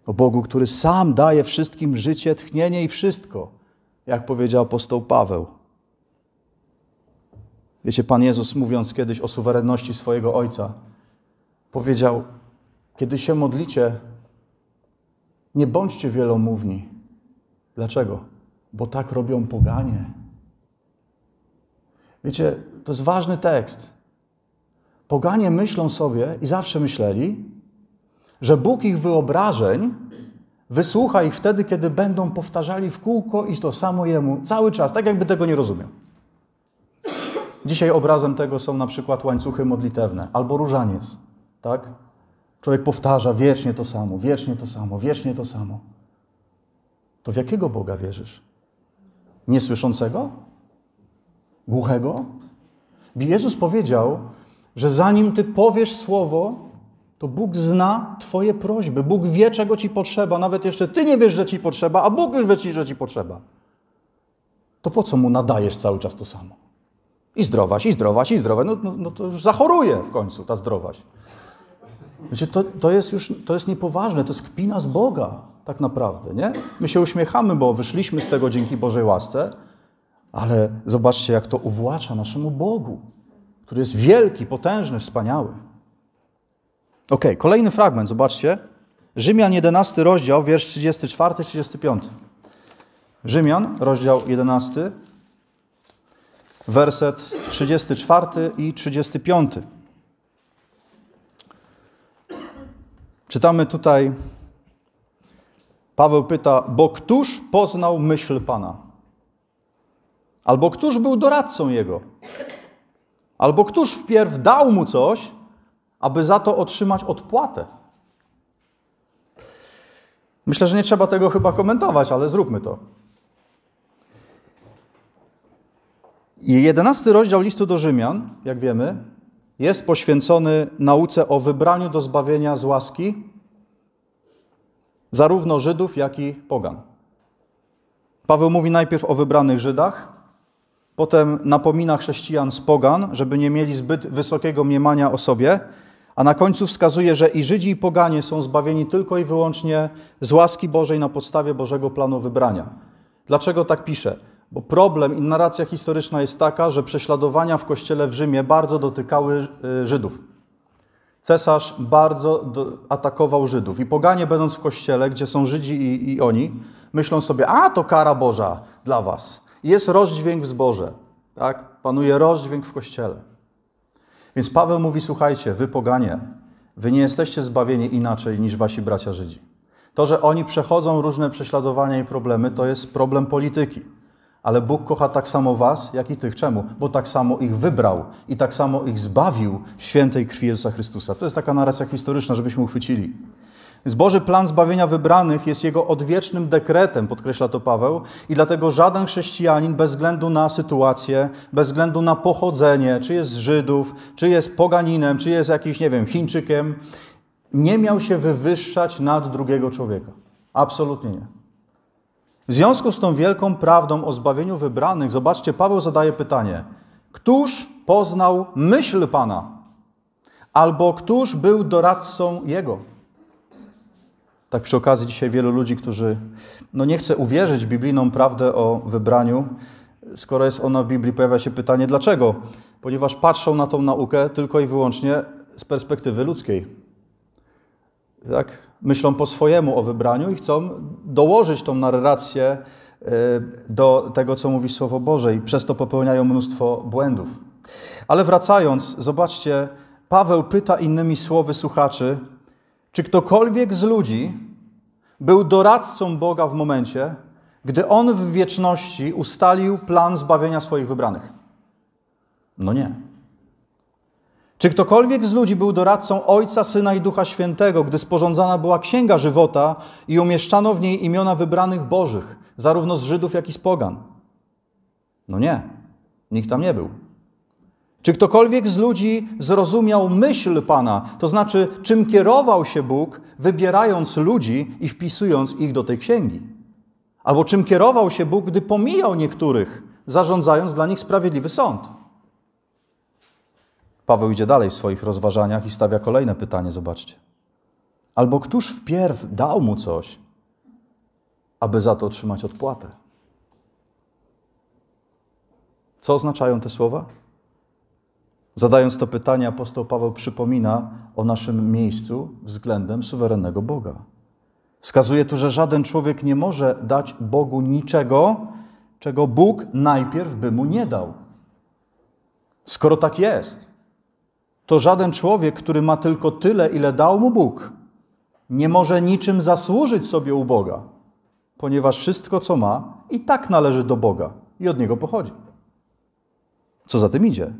[SPEAKER 1] O Bogu, który sam daje wszystkim życie, tchnienie i wszystko, jak powiedział apostoł Paweł. Wiecie, Pan Jezus mówiąc kiedyś o suwerenności swojego Ojca, powiedział, kiedy się modlicie, nie bądźcie wielomówni. Dlaczego? Bo tak robią poganie. Wiecie, to jest ważny tekst. Poganie myślą sobie i zawsze myśleli, że Bóg ich wyobrażeń wysłucha ich wtedy, kiedy będą powtarzali w kółko i to samo jemu cały czas, tak jakby tego nie rozumiał. Dzisiaj obrazem tego są na przykład łańcuchy modlitewne albo różaniec, tak? Człowiek powtarza wiecznie to samo, wiecznie to samo, wiecznie to samo. To w jakiego Boga wierzysz? Niesłyszącego? Głuchego? Jezus powiedział, że zanim ty powiesz słowo, to Bóg zna Twoje prośby. Bóg wie, czego Ci potrzeba. Nawet jeszcze Ty nie wiesz, że Ci potrzeba, a Bóg już wie, że Ci potrzeba. To po co Mu nadajesz cały czas to samo? I zdrowaś, i zdrowaś, i zdrowe. No, no, no to już zachoruje w końcu ta zdrowaś. Wiecie, to, to jest już, to jest niepoważne, to jest kpina z Boga tak naprawdę, nie? My się uśmiechamy, bo wyszliśmy z tego dzięki Bożej łasce, ale zobaczcie, jak to uwłacza naszemu Bogu, który jest wielki, potężny, wspaniały. Ok, kolejny fragment, zobaczcie. Rzymian 11, rozdział, wiersz 34-35. Rzymian, rozdział 11, werset 34 i 35. Czytamy tutaj, Paweł pyta, bo któż poznał myśl Pana? Albo któż był doradcą Jego? Albo któż wpierw dał Mu coś, aby za to otrzymać odpłatę? Myślę, że nie trzeba tego chyba komentować, ale zróbmy to. I jedenasty rozdział listu do Rzymian, jak wiemy, jest poświęcony nauce o wybraniu do zbawienia z łaski zarówno Żydów, jak i pogan. Paweł mówi najpierw o wybranych Żydach, potem napomina chrześcijan z pogan, żeby nie mieli zbyt wysokiego mniemania o sobie, a na końcu wskazuje, że i Żydzi, i poganie są zbawieni tylko i wyłącznie z łaski Bożej na podstawie Bożego planu wybrania. Dlaczego tak pisze? Bo problem i narracja historyczna jest taka, że prześladowania w kościele w Rzymie bardzo dotykały y, Żydów. Cesarz bardzo atakował Żydów. I poganie, będąc w kościele, gdzie są Żydzi i, i oni, myślą sobie: A to kara Boża dla was. Jest rozdźwięk w zboże. Tak? Panuje rozdźwięk w kościele. Więc Paweł mówi: Słuchajcie, wy poganie, wy nie jesteście zbawieni inaczej niż wasi bracia Żydzi. To, że oni przechodzą różne prześladowania i problemy, to jest problem polityki. Ale Bóg kocha tak samo was, jak i tych. Czemu? Bo tak samo ich wybrał i tak samo ich zbawił w świętej krwi Jezusa Chrystusa. To jest taka narracja historyczna, żebyśmy uchwycili. Więc Boży plan zbawienia wybranych jest jego odwiecznym dekretem, podkreśla to Paweł, i dlatego żaden chrześcijanin bez względu na sytuację, bez względu na pochodzenie, czy jest z Żydów, czy jest poganinem, czy jest jakiś, nie wiem, Chińczykiem, nie miał się wywyższać nad drugiego człowieka. Absolutnie nie. W związku z tą wielką prawdą o zbawieniu wybranych, zobaczcie, Paweł zadaje pytanie: Któż poznał myśl Pana? Albo któż był doradcą Jego? Tak przy okazji dzisiaj wielu ludzi, którzy no nie chce uwierzyć w biblijną prawdę o wybraniu, skoro jest ona w Biblii, pojawia się pytanie dlaczego? Ponieważ patrzą na tą naukę tylko i wyłącznie z perspektywy ludzkiej. Tak? myślą po swojemu o wybraniu i chcą dołożyć tą narrację e, do tego, co mówi Słowo Boże, i przez to popełniają mnóstwo błędów. Ale wracając, zobaczcie, Paweł pyta innymi słowy słuchaczy, czy ktokolwiek z ludzi był doradcą Boga w momencie, gdy on w wieczności ustalił plan zbawienia swoich wybranych? No nie. Czy ktokolwiek z ludzi był doradcą Ojca, Syna i Ducha Świętego, gdy sporządzana była Księga Żywota i umieszczano w niej imiona wybranych Bożych, zarówno z Żydów, jak i z Pogan? No nie, nikt tam nie był. Czy ktokolwiek z ludzi zrozumiał myśl Pana, to znaczy czym kierował się Bóg, wybierając ludzi i wpisując ich do tej księgi? Albo czym kierował się Bóg, gdy pomijał niektórych, zarządzając dla nich sprawiedliwy sąd? Paweł idzie dalej w swoich rozważaniach i stawia kolejne pytanie, zobaczcie. Albo któż wpierw dał mu coś, aby za to otrzymać odpłatę? Co oznaczają te słowa? Zadając to pytanie, apostoł Paweł przypomina o naszym miejscu względem suwerennego Boga. Wskazuje tu, że żaden człowiek nie może dać Bogu niczego, czego Bóg najpierw by mu nie dał. Skoro tak jest, to żaden człowiek, który ma tylko tyle, ile dał mu Bóg, nie może niczym zasłużyć sobie u Boga, ponieważ wszystko, co ma, i tak należy do Boga i od Niego pochodzi. Co za tym idzie?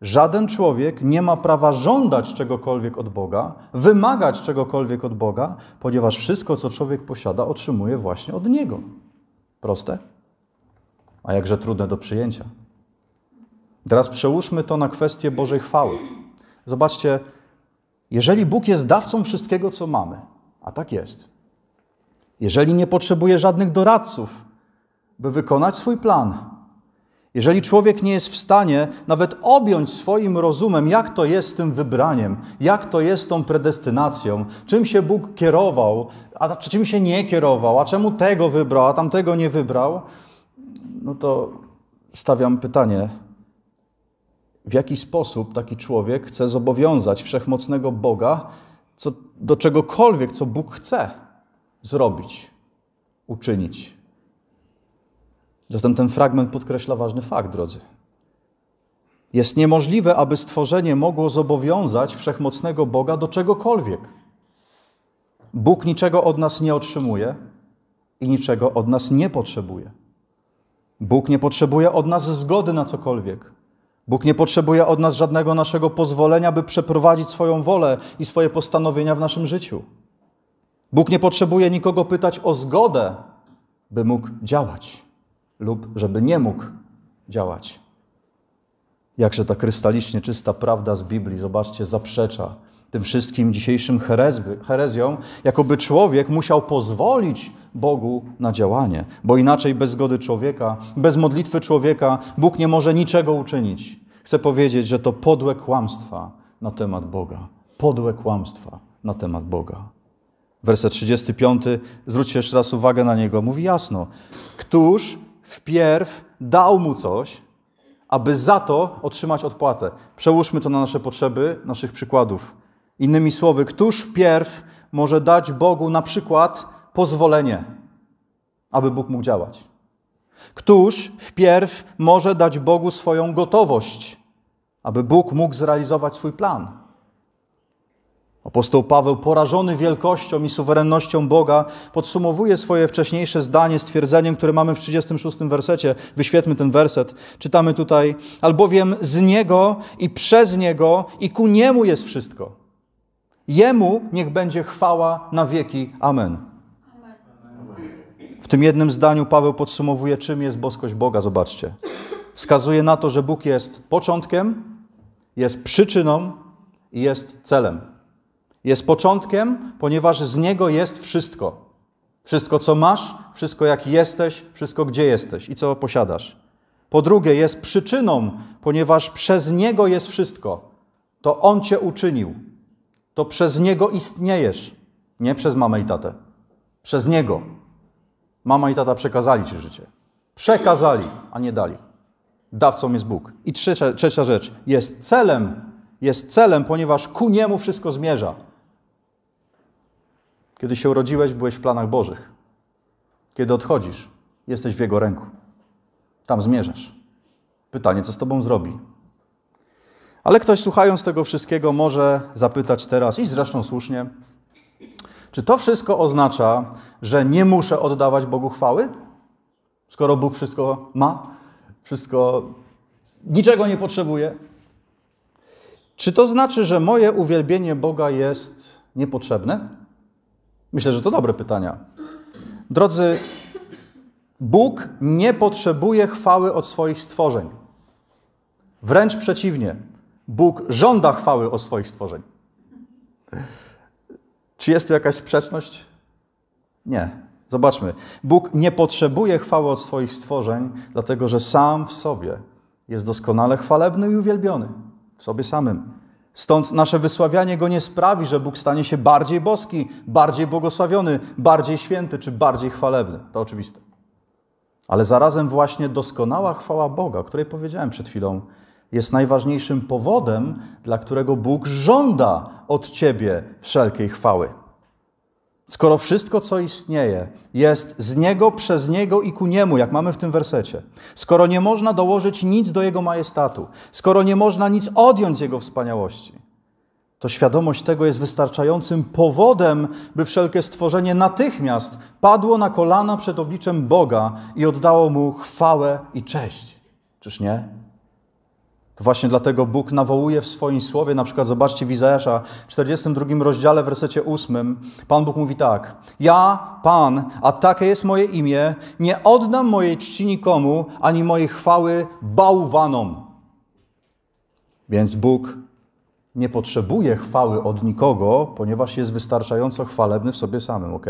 [SPEAKER 1] Żaden człowiek nie ma prawa żądać czegokolwiek od Boga, wymagać czegokolwiek od Boga, ponieważ wszystko, co człowiek posiada, otrzymuje właśnie od Niego. Proste? A jakże trudne do przyjęcia. Teraz przełóżmy to na kwestię Bożej chwały. Zobaczcie, jeżeli Bóg jest dawcą wszystkiego, co mamy, a tak jest, jeżeli nie potrzebuje żadnych doradców, by wykonać swój plan, jeżeli człowiek nie jest w stanie nawet objąć swoim rozumem, jak to jest z tym wybraniem, jak to jest z tą predestynacją, czym się Bóg kierował, a czym się nie kierował, a czemu tego wybrał, a tamtego nie wybrał, no to stawiam pytanie, w jaki sposób taki człowiek chce zobowiązać wszechmocnego Boga co, do czegokolwiek, co Bóg chce zrobić, uczynić. Zatem ten fragment podkreśla ważny fakt, drodzy. Jest niemożliwe, aby stworzenie mogło zobowiązać wszechmocnego Boga do czegokolwiek. Bóg niczego od nas nie otrzymuje i niczego od nas nie potrzebuje. Bóg nie potrzebuje od nas zgody na cokolwiek. Bóg nie potrzebuje od nas żadnego naszego pozwolenia, by przeprowadzić swoją wolę i swoje postanowienia w naszym życiu. Bóg nie potrzebuje nikogo pytać o zgodę, by mógł działać lub żeby nie mógł działać. Jakże ta krystalicznie czysta prawda z Biblii, zobaczcie, zaprzecza tym wszystkim dzisiejszym herezby, herezjom, jakoby człowiek musiał pozwolić Bogu na działanie, bo inaczej bez zgody człowieka, bez modlitwy człowieka Bóg nie może niczego uczynić. Chcę powiedzieć, że to podłe kłamstwa na temat Boga. Podłe kłamstwa na temat Boga. Werset 35, zwróćcie jeszcze raz uwagę na niego, mówi jasno: Któż wpierw dał mu coś, aby za to otrzymać odpłatę? Przełóżmy to na nasze potrzeby, naszych przykładów. Innymi słowy, któż wpierw może dać Bogu na przykład pozwolenie, aby Bóg mógł działać? Któż wpierw może dać Bogu swoją gotowość, aby Bóg mógł zrealizować swój plan? Apostoł Paweł, porażony wielkością i suwerennością Boga, podsumowuje swoje wcześniejsze zdanie stwierdzeniem, które mamy w 36 wersecie. Wyświetlmy ten werset. Czytamy tutaj: Albowiem z Niego i przez Niego i ku Niemu jest wszystko. Jemu niech będzie chwała na wieki. Amen. W tym jednym zdaniu Paweł podsumowuje, czym jest boskość Boga. Zobaczcie. Wskazuje na to, że Bóg jest początkiem, jest przyczyną i jest celem. Jest początkiem, ponieważ z Niego jest wszystko. Wszystko, co masz, wszystko, jaki jesteś, wszystko, gdzie jesteś i co posiadasz. Po drugie, jest przyczyną, ponieważ przez Niego jest wszystko. To On Cię uczynił to przez Niego istniejesz. Nie przez mamę i tatę. Przez Niego. Mama i tata przekazali Ci życie. Przekazali, a nie dali. Dawcą jest Bóg. I trzecia, trzecia rzecz. Jest celem, jest celem, ponieważ ku Niemu wszystko zmierza. Kiedy się urodziłeś, byłeś w planach Bożych. Kiedy odchodzisz, jesteś w Jego ręku. Tam zmierzasz. Pytanie, co z Tobą zrobi? Ale ktoś słuchając tego wszystkiego może zapytać teraz, i zresztą słusznie, czy to wszystko oznacza, że nie muszę oddawać Bogu chwały? Skoro Bóg wszystko ma, wszystko niczego nie potrzebuje? Czy to znaczy, że moje uwielbienie Boga jest niepotrzebne? Myślę, że to dobre pytania. Drodzy, Bóg nie potrzebuje chwały od swoich stworzeń. Wręcz przeciwnie. Bóg żąda chwały od swoich stworzeń. Czy jest tu jakaś sprzeczność? Nie. Zobaczmy. Bóg nie potrzebuje chwały od swoich stworzeń, dlatego że sam w sobie jest doskonale chwalebny i uwielbiony. W sobie samym. Stąd nasze wysławianie go nie sprawi, że Bóg stanie się bardziej boski, bardziej błogosławiony, bardziej święty czy bardziej chwalebny. To oczywiste. Ale zarazem właśnie doskonała chwała Boga, o której powiedziałem przed chwilą, jest najważniejszym powodem, dla którego Bóg żąda od ciebie wszelkiej chwały. Skoro wszystko, co istnieje, jest z Niego, przez Niego i ku Niemu, jak mamy w tym wersecie, skoro nie można dołożyć nic do Jego majestatu, skoro nie można nic odjąć z Jego wspaniałości, to świadomość tego jest wystarczającym powodem, by wszelkie stworzenie natychmiast padło na kolana przed obliczem Boga i oddało Mu chwałę i cześć. Czyż nie? To właśnie dlatego Bóg nawołuje w swoim słowie, na przykład zobaczcie w Izajasza 42 rozdziale, w wersecie 8. Pan Bóg mówi tak: Ja, Pan, a takie jest moje imię, nie oddam mojej czci nikomu, ani mojej chwały bałwanom. Więc Bóg nie potrzebuje chwały od nikogo, ponieważ jest wystarczająco chwalebny w sobie samym, ok?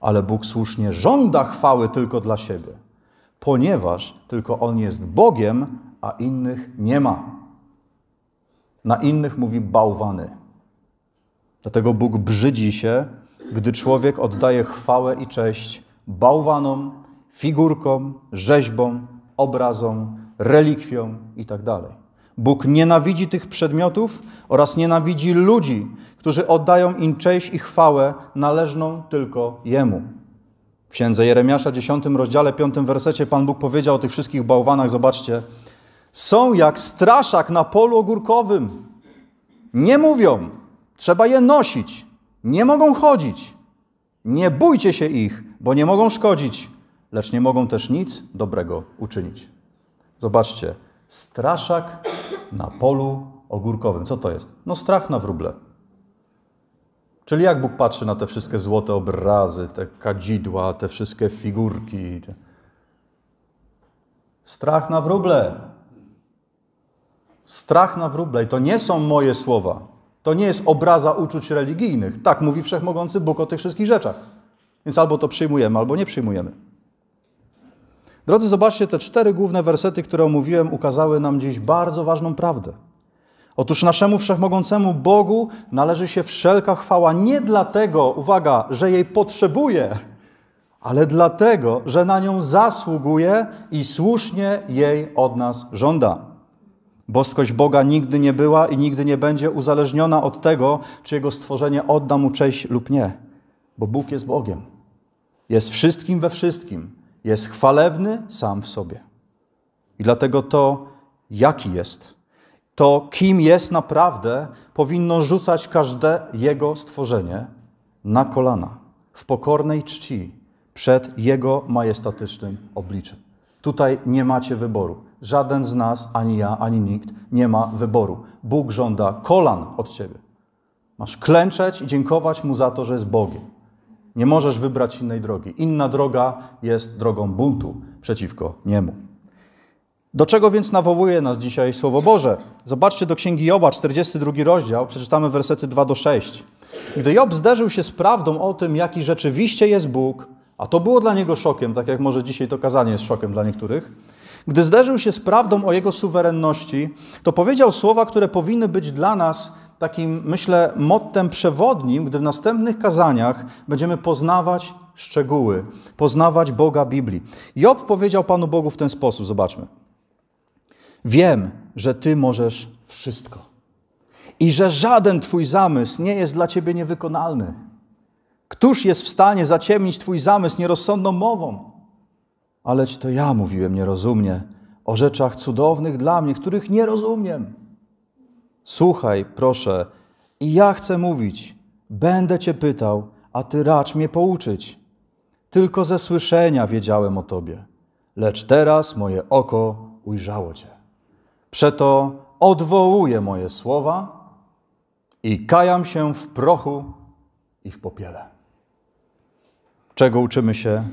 [SPEAKER 1] Ale Bóg słusznie żąda chwały tylko dla siebie, ponieważ tylko On jest Bogiem, a innych nie ma. Na innych mówi bałwany. Dlatego Bóg brzydzi się, gdy człowiek oddaje chwałę i cześć bałwanom, figurkom, rzeźbom, obrazom, relikwiom itd. Tak Bóg nienawidzi tych przedmiotów oraz nienawidzi ludzi, którzy oddają im cześć i chwałę należną tylko Jemu. W księdze Jeremiasza 10 rozdziale 5 wersecie Pan Bóg powiedział o tych wszystkich bałwanach, zobaczcie, są jak straszak na polu ogórkowym. Nie mówią, trzeba je nosić, nie mogą chodzić. Nie bójcie się ich, bo nie mogą szkodzić, lecz nie mogą też nic dobrego uczynić. Zobaczcie, straszak na polu ogórkowym. Co to jest? No strach na wróble. Czyli jak Bóg patrzy na te wszystkie złote obrazy, te kadzidła, te wszystkie figurki. Strach na wróble. Strach na wróble. I to nie są moje słowa. To nie jest obraza uczuć religijnych. Tak mówi wszechmogący Bóg o tych wszystkich rzeczach. Więc albo to przyjmujemy, albo nie przyjmujemy. Drodzy, zobaczcie, te cztery główne wersety, które omówiłem, ukazały nam dziś bardzo ważną prawdę. Otóż naszemu wszechmogącemu Bogu należy się wszelka chwała nie dlatego, uwaga, że jej potrzebuje, ale dlatego, że na nią zasługuje i słusznie jej od nas żąda. Boskość Boga nigdy nie była i nigdy nie będzie uzależniona od tego, czy jego stworzenie odda mu cześć lub nie, bo Bóg jest Bogiem. Jest wszystkim we wszystkim. Jest chwalebny sam w sobie. I dlatego to, jaki jest, to kim jest naprawdę, powinno rzucać każde jego stworzenie na kolana, w pokornej czci przed jego majestatycznym obliczem. Tutaj nie macie wyboru. Żaden z nas, ani ja, ani nikt, nie ma wyboru. Bóg żąda kolan od ciebie. Masz klęczeć i dziękować mu za to, że jest Bogiem. Nie możesz wybrać innej drogi. Inna droga jest drogą buntu przeciwko niemu. Do czego więc nawołuje nas dzisiaj Słowo Boże? Zobaczcie do Księgi Joba, 42 rozdział, przeczytamy wersety 2 do 6. Gdy Job zderzył się z prawdą o tym, jaki rzeczywiście jest Bóg, a to było dla niego szokiem, tak jak może dzisiaj to kazanie jest szokiem dla niektórych, gdy zderzył się z prawdą o jego suwerenności, to powiedział słowa, które powinny być dla nas takim, myślę, mottem przewodnim, gdy w następnych kazaniach będziemy poznawać szczegóły, poznawać Boga Biblii. Job powiedział Panu Bogu w ten sposób, zobaczmy. Wiem, że Ty możesz wszystko i że żaden Twój zamysł nie jest dla Ciebie niewykonalny. Któż jest w stanie zaciemnić Twój zamysł nierozsądną mową? Aleć to ja mówiłem nierozumnie o rzeczach cudownych dla mnie, których nie rozumiem. Słuchaj, proszę, i ja chcę mówić. Będę cię pytał, a ty racz mnie pouczyć. Tylko ze słyszenia wiedziałem o tobie, lecz teraz moje oko ujrzało cię. Przeto odwołuję moje słowa i kajam się w prochu i w popiele. Czego uczymy się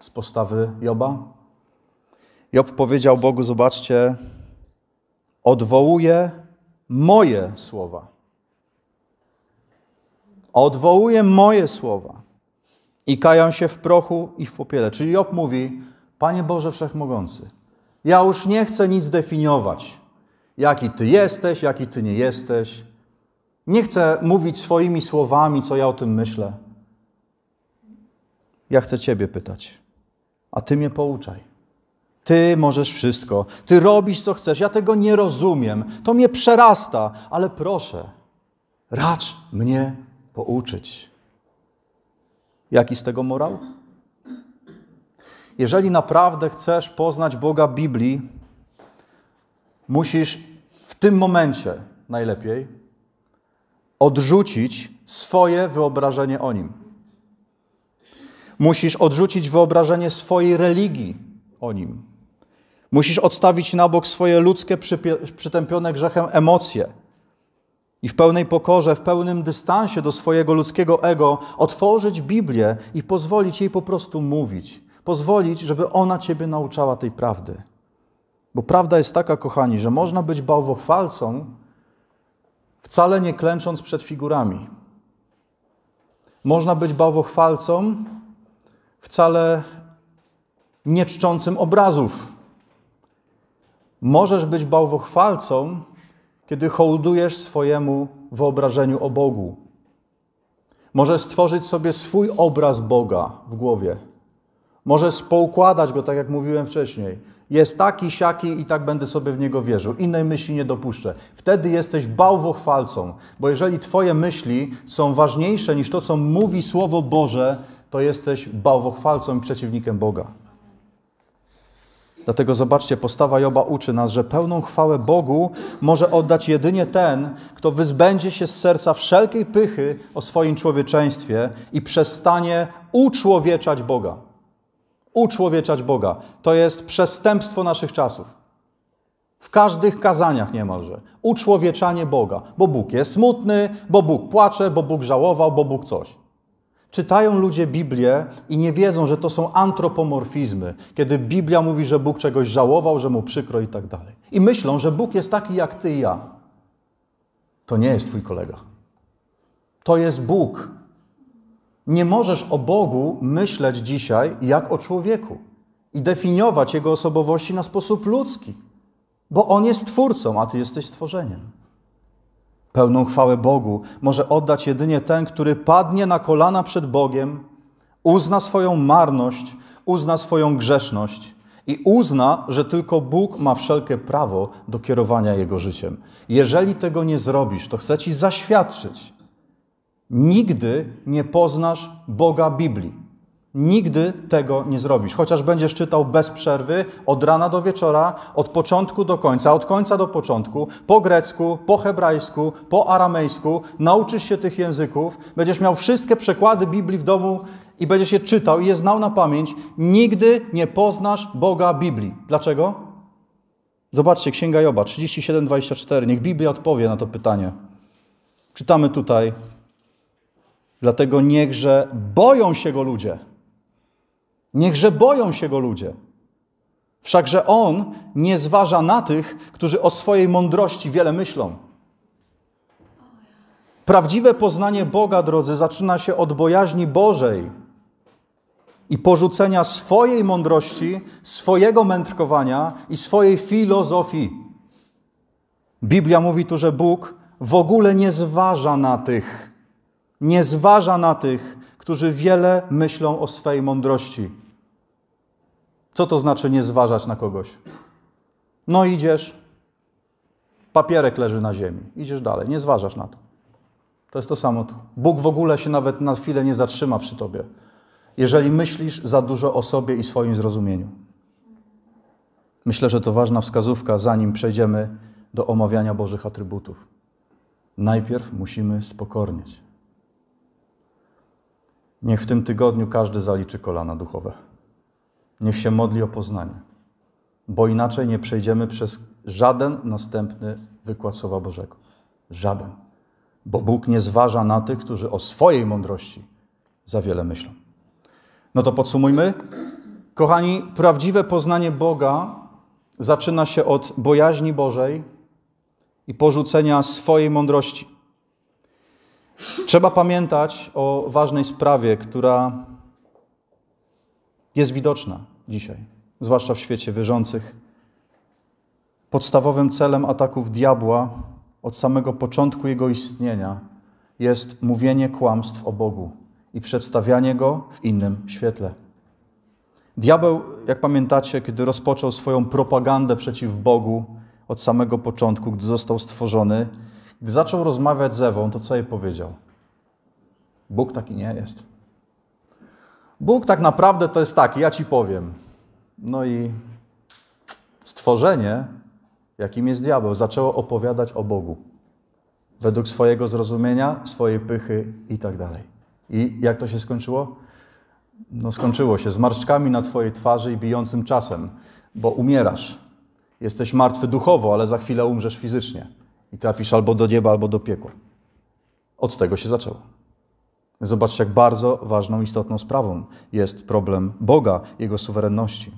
[SPEAKER 1] z postawy Joba? Job powiedział Bogu, zobaczcie, odwołuję moje słowa. Odwołuję moje słowa i kają się w prochu i w popiele. Czyli Job mówi, Panie Boże Wszechmogący, ja już nie chcę nic definiować, jaki Ty jesteś, jaki Ty nie jesteś. Nie chcę mówić swoimi słowami, co ja o tym myślę. Ja chcę Ciebie pytać a ty mnie pouczaj. Ty możesz wszystko, ty robisz co chcesz. Ja tego nie rozumiem, to mnie przerasta, ale proszę, racz mnie pouczyć. Jaki z tego morał? Jeżeli naprawdę chcesz poznać Boga Biblii, musisz w tym momencie najlepiej odrzucić swoje wyobrażenie o nim. Musisz odrzucić wyobrażenie swojej religii o nim. Musisz odstawić na bok swoje ludzkie, przytępione grzechem emocje. I w pełnej pokorze, w pełnym dystansie do swojego ludzkiego ego otworzyć Biblię i pozwolić jej po prostu mówić. Pozwolić, żeby ona Ciebie nauczała tej prawdy. Bo prawda jest taka, kochani, że można być bałwochwalcą, wcale nie klęcząc przed figurami. Można być bałwochwalcą, wcale nie czczącym obrazów. Możesz być bałwochwalcą, kiedy hołdujesz swojemu wyobrażeniu o Bogu. Możesz stworzyć sobie swój obraz Boga w głowie. Możesz poukładać go, tak jak mówiłem wcześniej. Jest taki, siaki i tak będę sobie w niego wierzył. Innej myśli nie dopuszczę. Wtedy jesteś bałwochwalcą, bo jeżeli twoje myśli są ważniejsze niż to, co mówi Słowo Boże, to jesteś bałwochwalcą i przeciwnikiem Boga. Dlatego zobaczcie, postawa Joba uczy nas, że pełną chwałę Bogu może oddać jedynie ten, kto wyzbędzie się z serca wszelkiej pychy o swoim człowieczeństwie i przestanie uczłowieczać Boga. Uczłowieczać Boga. To jest przestępstwo naszych czasów. W każdych kazaniach niemalże. Uczłowieczanie Boga. Bo Bóg jest smutny, bo Bóg płacze, bo Bóg żałował, bo Bóg coś. Czytają ludzie Biblię i nie wiedzą, że to są antropomorfizmy, kiedy Biblia mówi, że Bóg czegoś żałował, że mu przykro i tak dalej. I myślą, że Bóg jest taki jak ty i ja. To nie jest twój kolega. To jest Bóg. Nie możesz o Bogu myśleć dzisiaj jak o człowieku i definiować jego osobowości na sposób ludzki, bo on jest twórcą, a ty jesteś stworzeniem. Pełną chwałę Bogu może oddać jedynie ten, który padnie na kolana przed Bogiem, uzna swoją marność, uzna swoją grzeszność i uzna, że tylko Bóg ma wszelkie prawo do kierowania jego życiem. Jeżeli tego nie zrobisz, to chcę ci zaświadczyć: nigdy nie poznasz Boga Biblii. Nigdy tego nie zrobisz. Chociaż będziesz czytał bez przerwy, od rana do wieczora, od początku do końca, od końca do początku, po grecku, po hebrajsku, po aramejsku, nauczysz się tych języków, będziesz miał wszystkie przekłady Biblii w domu i będziesz je czytał i je znał na pamięć. Nigdy nie poznasz Boga Biblii. Dlaczego? Zobaczcie, Księga Joba 37-24. Niech Biblia odpowie na to pytanie. Czytamy tutaj. Dlatego niechże boją się go ludzie Niechże boją się go ludzie. Wszakże on nie zważa na tych, którzy o swojej mądrości wiele myślą. Prawdziwe poznanie Boga, drodzy, zaczyna się od bojaźni Bożej i porzucenia swojej mądrości, swojego mędrkowania i swojej filozofii. Biblia mówi tu, że Bóg w ogóle nie zważa na tych, nie zważa na tych, którzy wiele myślą o swej mądrości. Co to znaczy nie zważać na kogoś? No idziesz, papierek leży na ziemi, idziesz dalej, nie zważasz na to. To jest to samo tu. Bóg w ogóle się nawet na chwilę nie zatrzyma przy tobie, jeżeli myślisz za dużo o sobie i swoim zrozumieniu. Myślę, że to ważna wskazówka, zanim przejdziemy do omawiania Bożych atrybutów. Najpierw musimy spokornieć. Niech w tym tygodniu każdy zaliczy kolana duchowe. Niech się modli o poznanie, bo inaczej nie przejdziemy przez żaden następny wykład Słowa Bożego. Żaden. Bo Bóg nie zważa na tych, którzy o swojej mądrości za wiele myślą. No to podsumujmy. Kochani, prawdziwe poznanie Boga zaczyna się od bojaźni Bożej i porzucenia swojej mądrości. Trzeba pamiętać o ważnej sprawie, która jest widoczna dzisiaj, zwłaszcza w świecie wierzących. Podstawowym celem ataków diabła od samego początku jego istnienia jest mówienie kłamstw o Bogu i przedstawianie go w innym świetle. Diabeł, jak pamiętacie, kiedy rozpoczął swoją propagandę przeciw Bogu od samego początku, gdy został stworzony, gdy zaczął rozmawiać z Ewą, to co jej powiedział? Bóg taki nie jest. Bóg tak naprawdę to jest taki, ja ci powiem. No i stworzenie, jakim jest diabeł, zaczęło opowiadać o Bogu. Według swojego zrozumienia, swojej pychy i tak dalej. I jak to się skończyło? No skończyło się z marszczkami na twojej twarzy i bijącym czasem, bo umierasz. Jesteś martwy duchowo, ale za chwilę umrzesz fizycznie. I trafisz albo do nieba, albo do piekła. Od tego się zaczęło. Zobaczcie, jak bardzo ważną, istotną sprawą jest problem Boga, Jego suwerenności.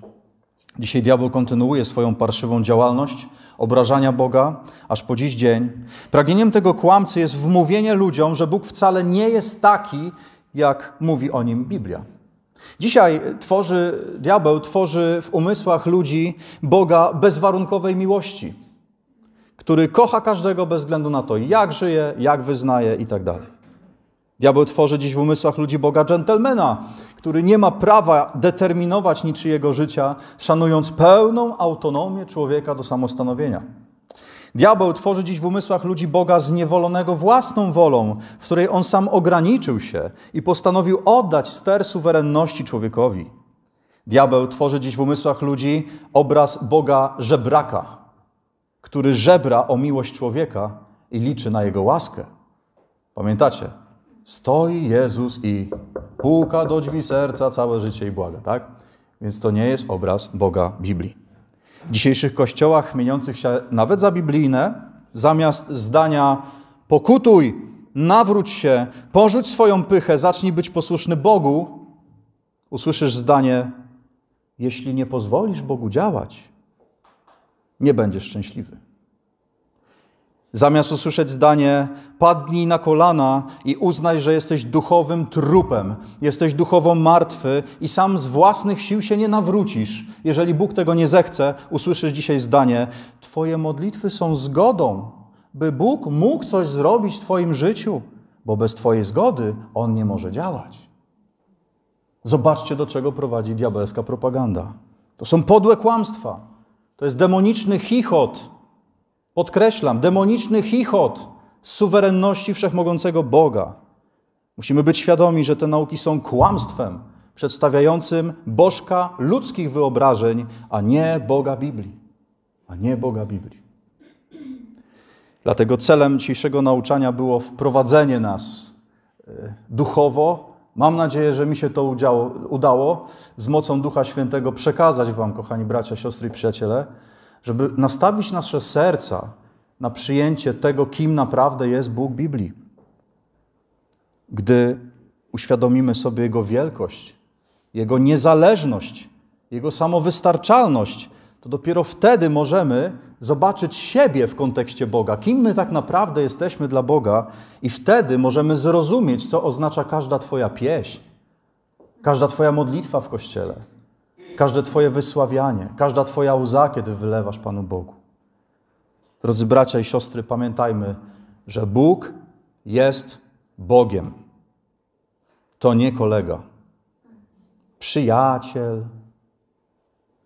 [SPEAKER 1] Dzisiaj diabeł kontynuuje swoją parszywą działalność obrażania Boga aż po dziś dzień. Pragnieniem tego kłamcy jest wmówienie ludziom, że Bóg wcale nie jest taki, jak mówi o nim Biblia. Dzisiaj tworzy, diabeł tworzy w umysłach ludzi Boga bezwarunkowej miłości który kocha każdego bez względu na to, jak żyje, jak wyznaje i tak dalej. Diabeł tworzy dziś w umysłach ludzi Boga dżentelmena, który nie ma prawa determinować niczyjego życia, szanując pełną autonomię człowieka do samostanowienia. Diabeł tworzy dziś w umysłach ludzi Boga zniewolonego własną wolą, w której on sam ograniczył się i postanowił oddać ster suwerenności człowiekowi. Diabeł tworzy dziś w umysłach ludzi obraz Boga żebraka, który żebra o miłość człowieka i liczy na jego łaskę. Pamiętacie? Stoi Jezus i puka do drzwi serca całe życie i błaga, tak? Więc to nie jest obraz Boga Biblii. W dzisiejszych kościołach mieniących się nawet za biblijne, zamiast zdania pokutuj, nawróć się, porzuć swoją pychę, zacznij być posłuszny Bogu, usłyszysz zdanie: Jeśli nie pozwolisz Bogu działać, nie będziesz szczęśliwy. Zamiast usłyszeć zdanie, padnij na kolana i uznaj, że jesteś duchowym trupem, jesteś duchowo martwy i sam z własnych sił się nie nawrócisz. Jeżeli Bóg tego nie zechce, usłyszysz dzisiaj zdanie, Twoje modlitwy są zgodą, by Bóg mógł coś zrobić w Twoim życiu, bo bez Twojej zgody On nie może działać. Zobaczcie, do czego prowadzi diabelska propaganda. To są podłe kłamstwa. To jest demoniczny chichot. Podkreślam, demoniczny chichot suwerenności wszechmogącego Boga. Musimy być świadomi, że te nauki są kłamstwem przedstawiającym bożka ludzkich wyobrażeń, a nie Boga Biblii. A nie Boga Biblii. Dlatego celem dzisiejszego nauczania było wprowadzenie nas e, duchowo Mam nadzieję, że mi się to udziało, udało z mocą Ducha Świętego przekazać Wam, kochani bracia, siostry i przyjaciele, żeby nastawić nasze serca na przyjęcie tego, kim naprawdę jest Bóg Biblii. Gdy uświadomimy sobie Jego wielkość, Jego niezależność, Jego samowystarczalność, to dopiero wtedy możemy zobaczyć siebie w kontekście Boga, kim my tak naprawdę jesteśmy dla Boga, i wtedy możemy zrozumieć, co oznacza każda Twoja pieśń, każda Twoja modlitwa w kościele, każde Twoje wysławianie, każda Twoja łza, kiedy wylewasz Panu Bogu. Drodzy bracia i siostry, pamiętajmy, że Bóg jest Bogiem. To nie kolega. Przyjaciel,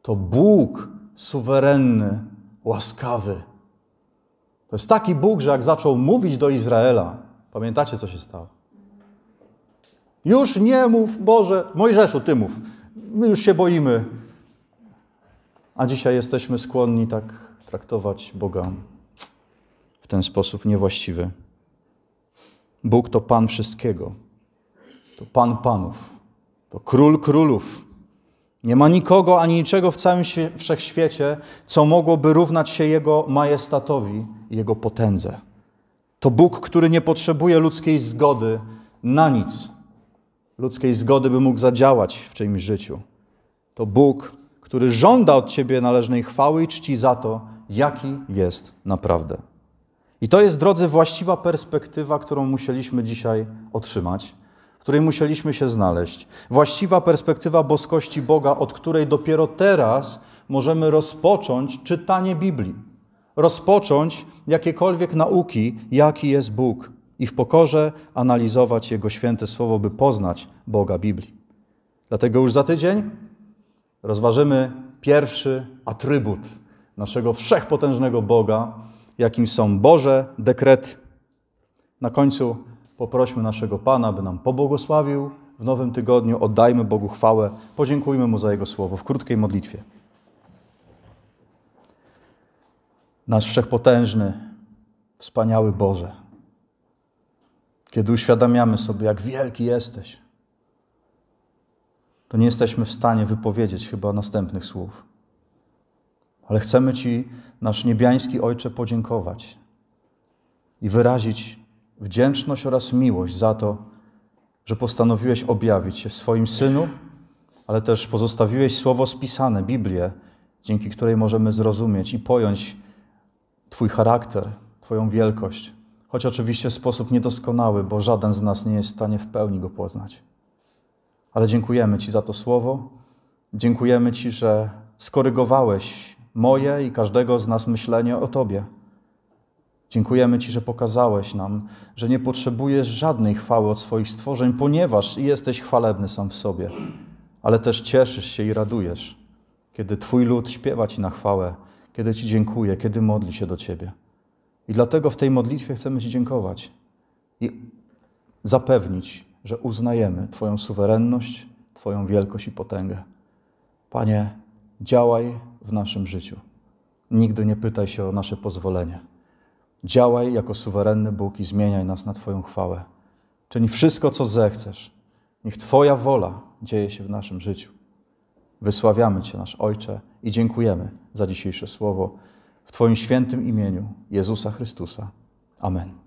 [SPEAKER 1] to Bóg suwerenny, łaskawy. To jest taki Bóg, że jak zaczął mówić do Izraela, pamiętacie co się stało? Już nie mów, Boże, Mojżeszu, ty mów. My już się boimy. A dzisiaj jesteśmy skłonni tak traktować Boga w ten sposób niewłaściwy. Bóg to Pan wszystkiego. To Pan Panów. To Król Królów. Nie ma nikogo ani niczego w całym wszechświecie, co mogłoby równać się Jego majestatowi, Jego potędze. To Bóg, który nie potrzebuje ludzkiej zgody na nic. Ludzkiej zgody, by mógł zadziałać w czyimś życiu. To Bóg, który żąda od Ciebie należnej chwały i czci za to, jaki jest naprawdę. I to jest, drodzy, właściwa perspektywa, którą musieliśmy dzisiaj otrzymać której musieliśmy się znaleźć. Właściwa perspektywa boskości Boga, od której dopiero teraz możemy rozpocząć czytanie Biblii, rozpocząć jakiekolwiek nauki, jaki jest Bóg, i w pokorze analizować Jego święte słowo, by poznać Boga Biblii. Dlatego już za tydzień rozważymy pierwszy atrybut naszego wszechpotężnego Boga, jakim są Boże dekrety. Na końcu Poprośmy naszego Pana, by nam pobłogosławił w nowym tygodniu. Oddajmy Bogu chwałę. Podziękujmy Mu za Jego słowo w krótkiej modlitwie. Nasz wszechpotężny, wspaniały Boże, kiedy uświadamiamy sobie, jak wielki jesteś, to nie jesteśmy w stanie wypowiedzieć chyba następnych słów. Ale chcemy Ci, nasz niebiański Ojcze, podziękować i wyrazić wdzięczność oraz miłość za to, że postanowiłeś objawić się w swoim synu, ale też pozostawiłeś słowo spisane, Biblię, dzięki której możemy zrozumieć i pojąć Twój charakter, Twoją wielkość, choć oczywiście w sposób niedoskonały, bo żaden z nas nie jest w stanie w pełni go poznać. Ale dziękujemy Ci za to słowo. Dziękujemy Ci, że skorygowałeś moje i każdego z nas myślenie o Tobie Dziękujemy Ci, że pokazałeś nam, że nie potrzebujesz żadnej chwały od swoich stworzeń, ponieważ jesteś chwalebny sam w sobie, ale też cieszysz się i radujesz, kiedy Twój lud śpiewa Ci na chwałę, kiedy Ci dziękuje, kiedy modli się do Ciebie. I dlatego w tej modlitwie chcemy Ci dziękować i zapewnić, że uznajemy Twoją suwerenność, Twoją wielkość i potęgę. Panie, działaj w naszym życiu. Nigdy nie pytaj się o nasze pozwolenie. Działaj jako suwerenny Bóg i zmieniaj nas na Twoją chwałę. Czyń wszystko, co zechcesz. Niech Twoja wola dzieje się w naszym życiu. Wysławiamy Cię, nasz Ojcze, i dziękujemy za dzisiejsze słowo w Twoim świętym imieniu Jezusa Chrystusa. Amen.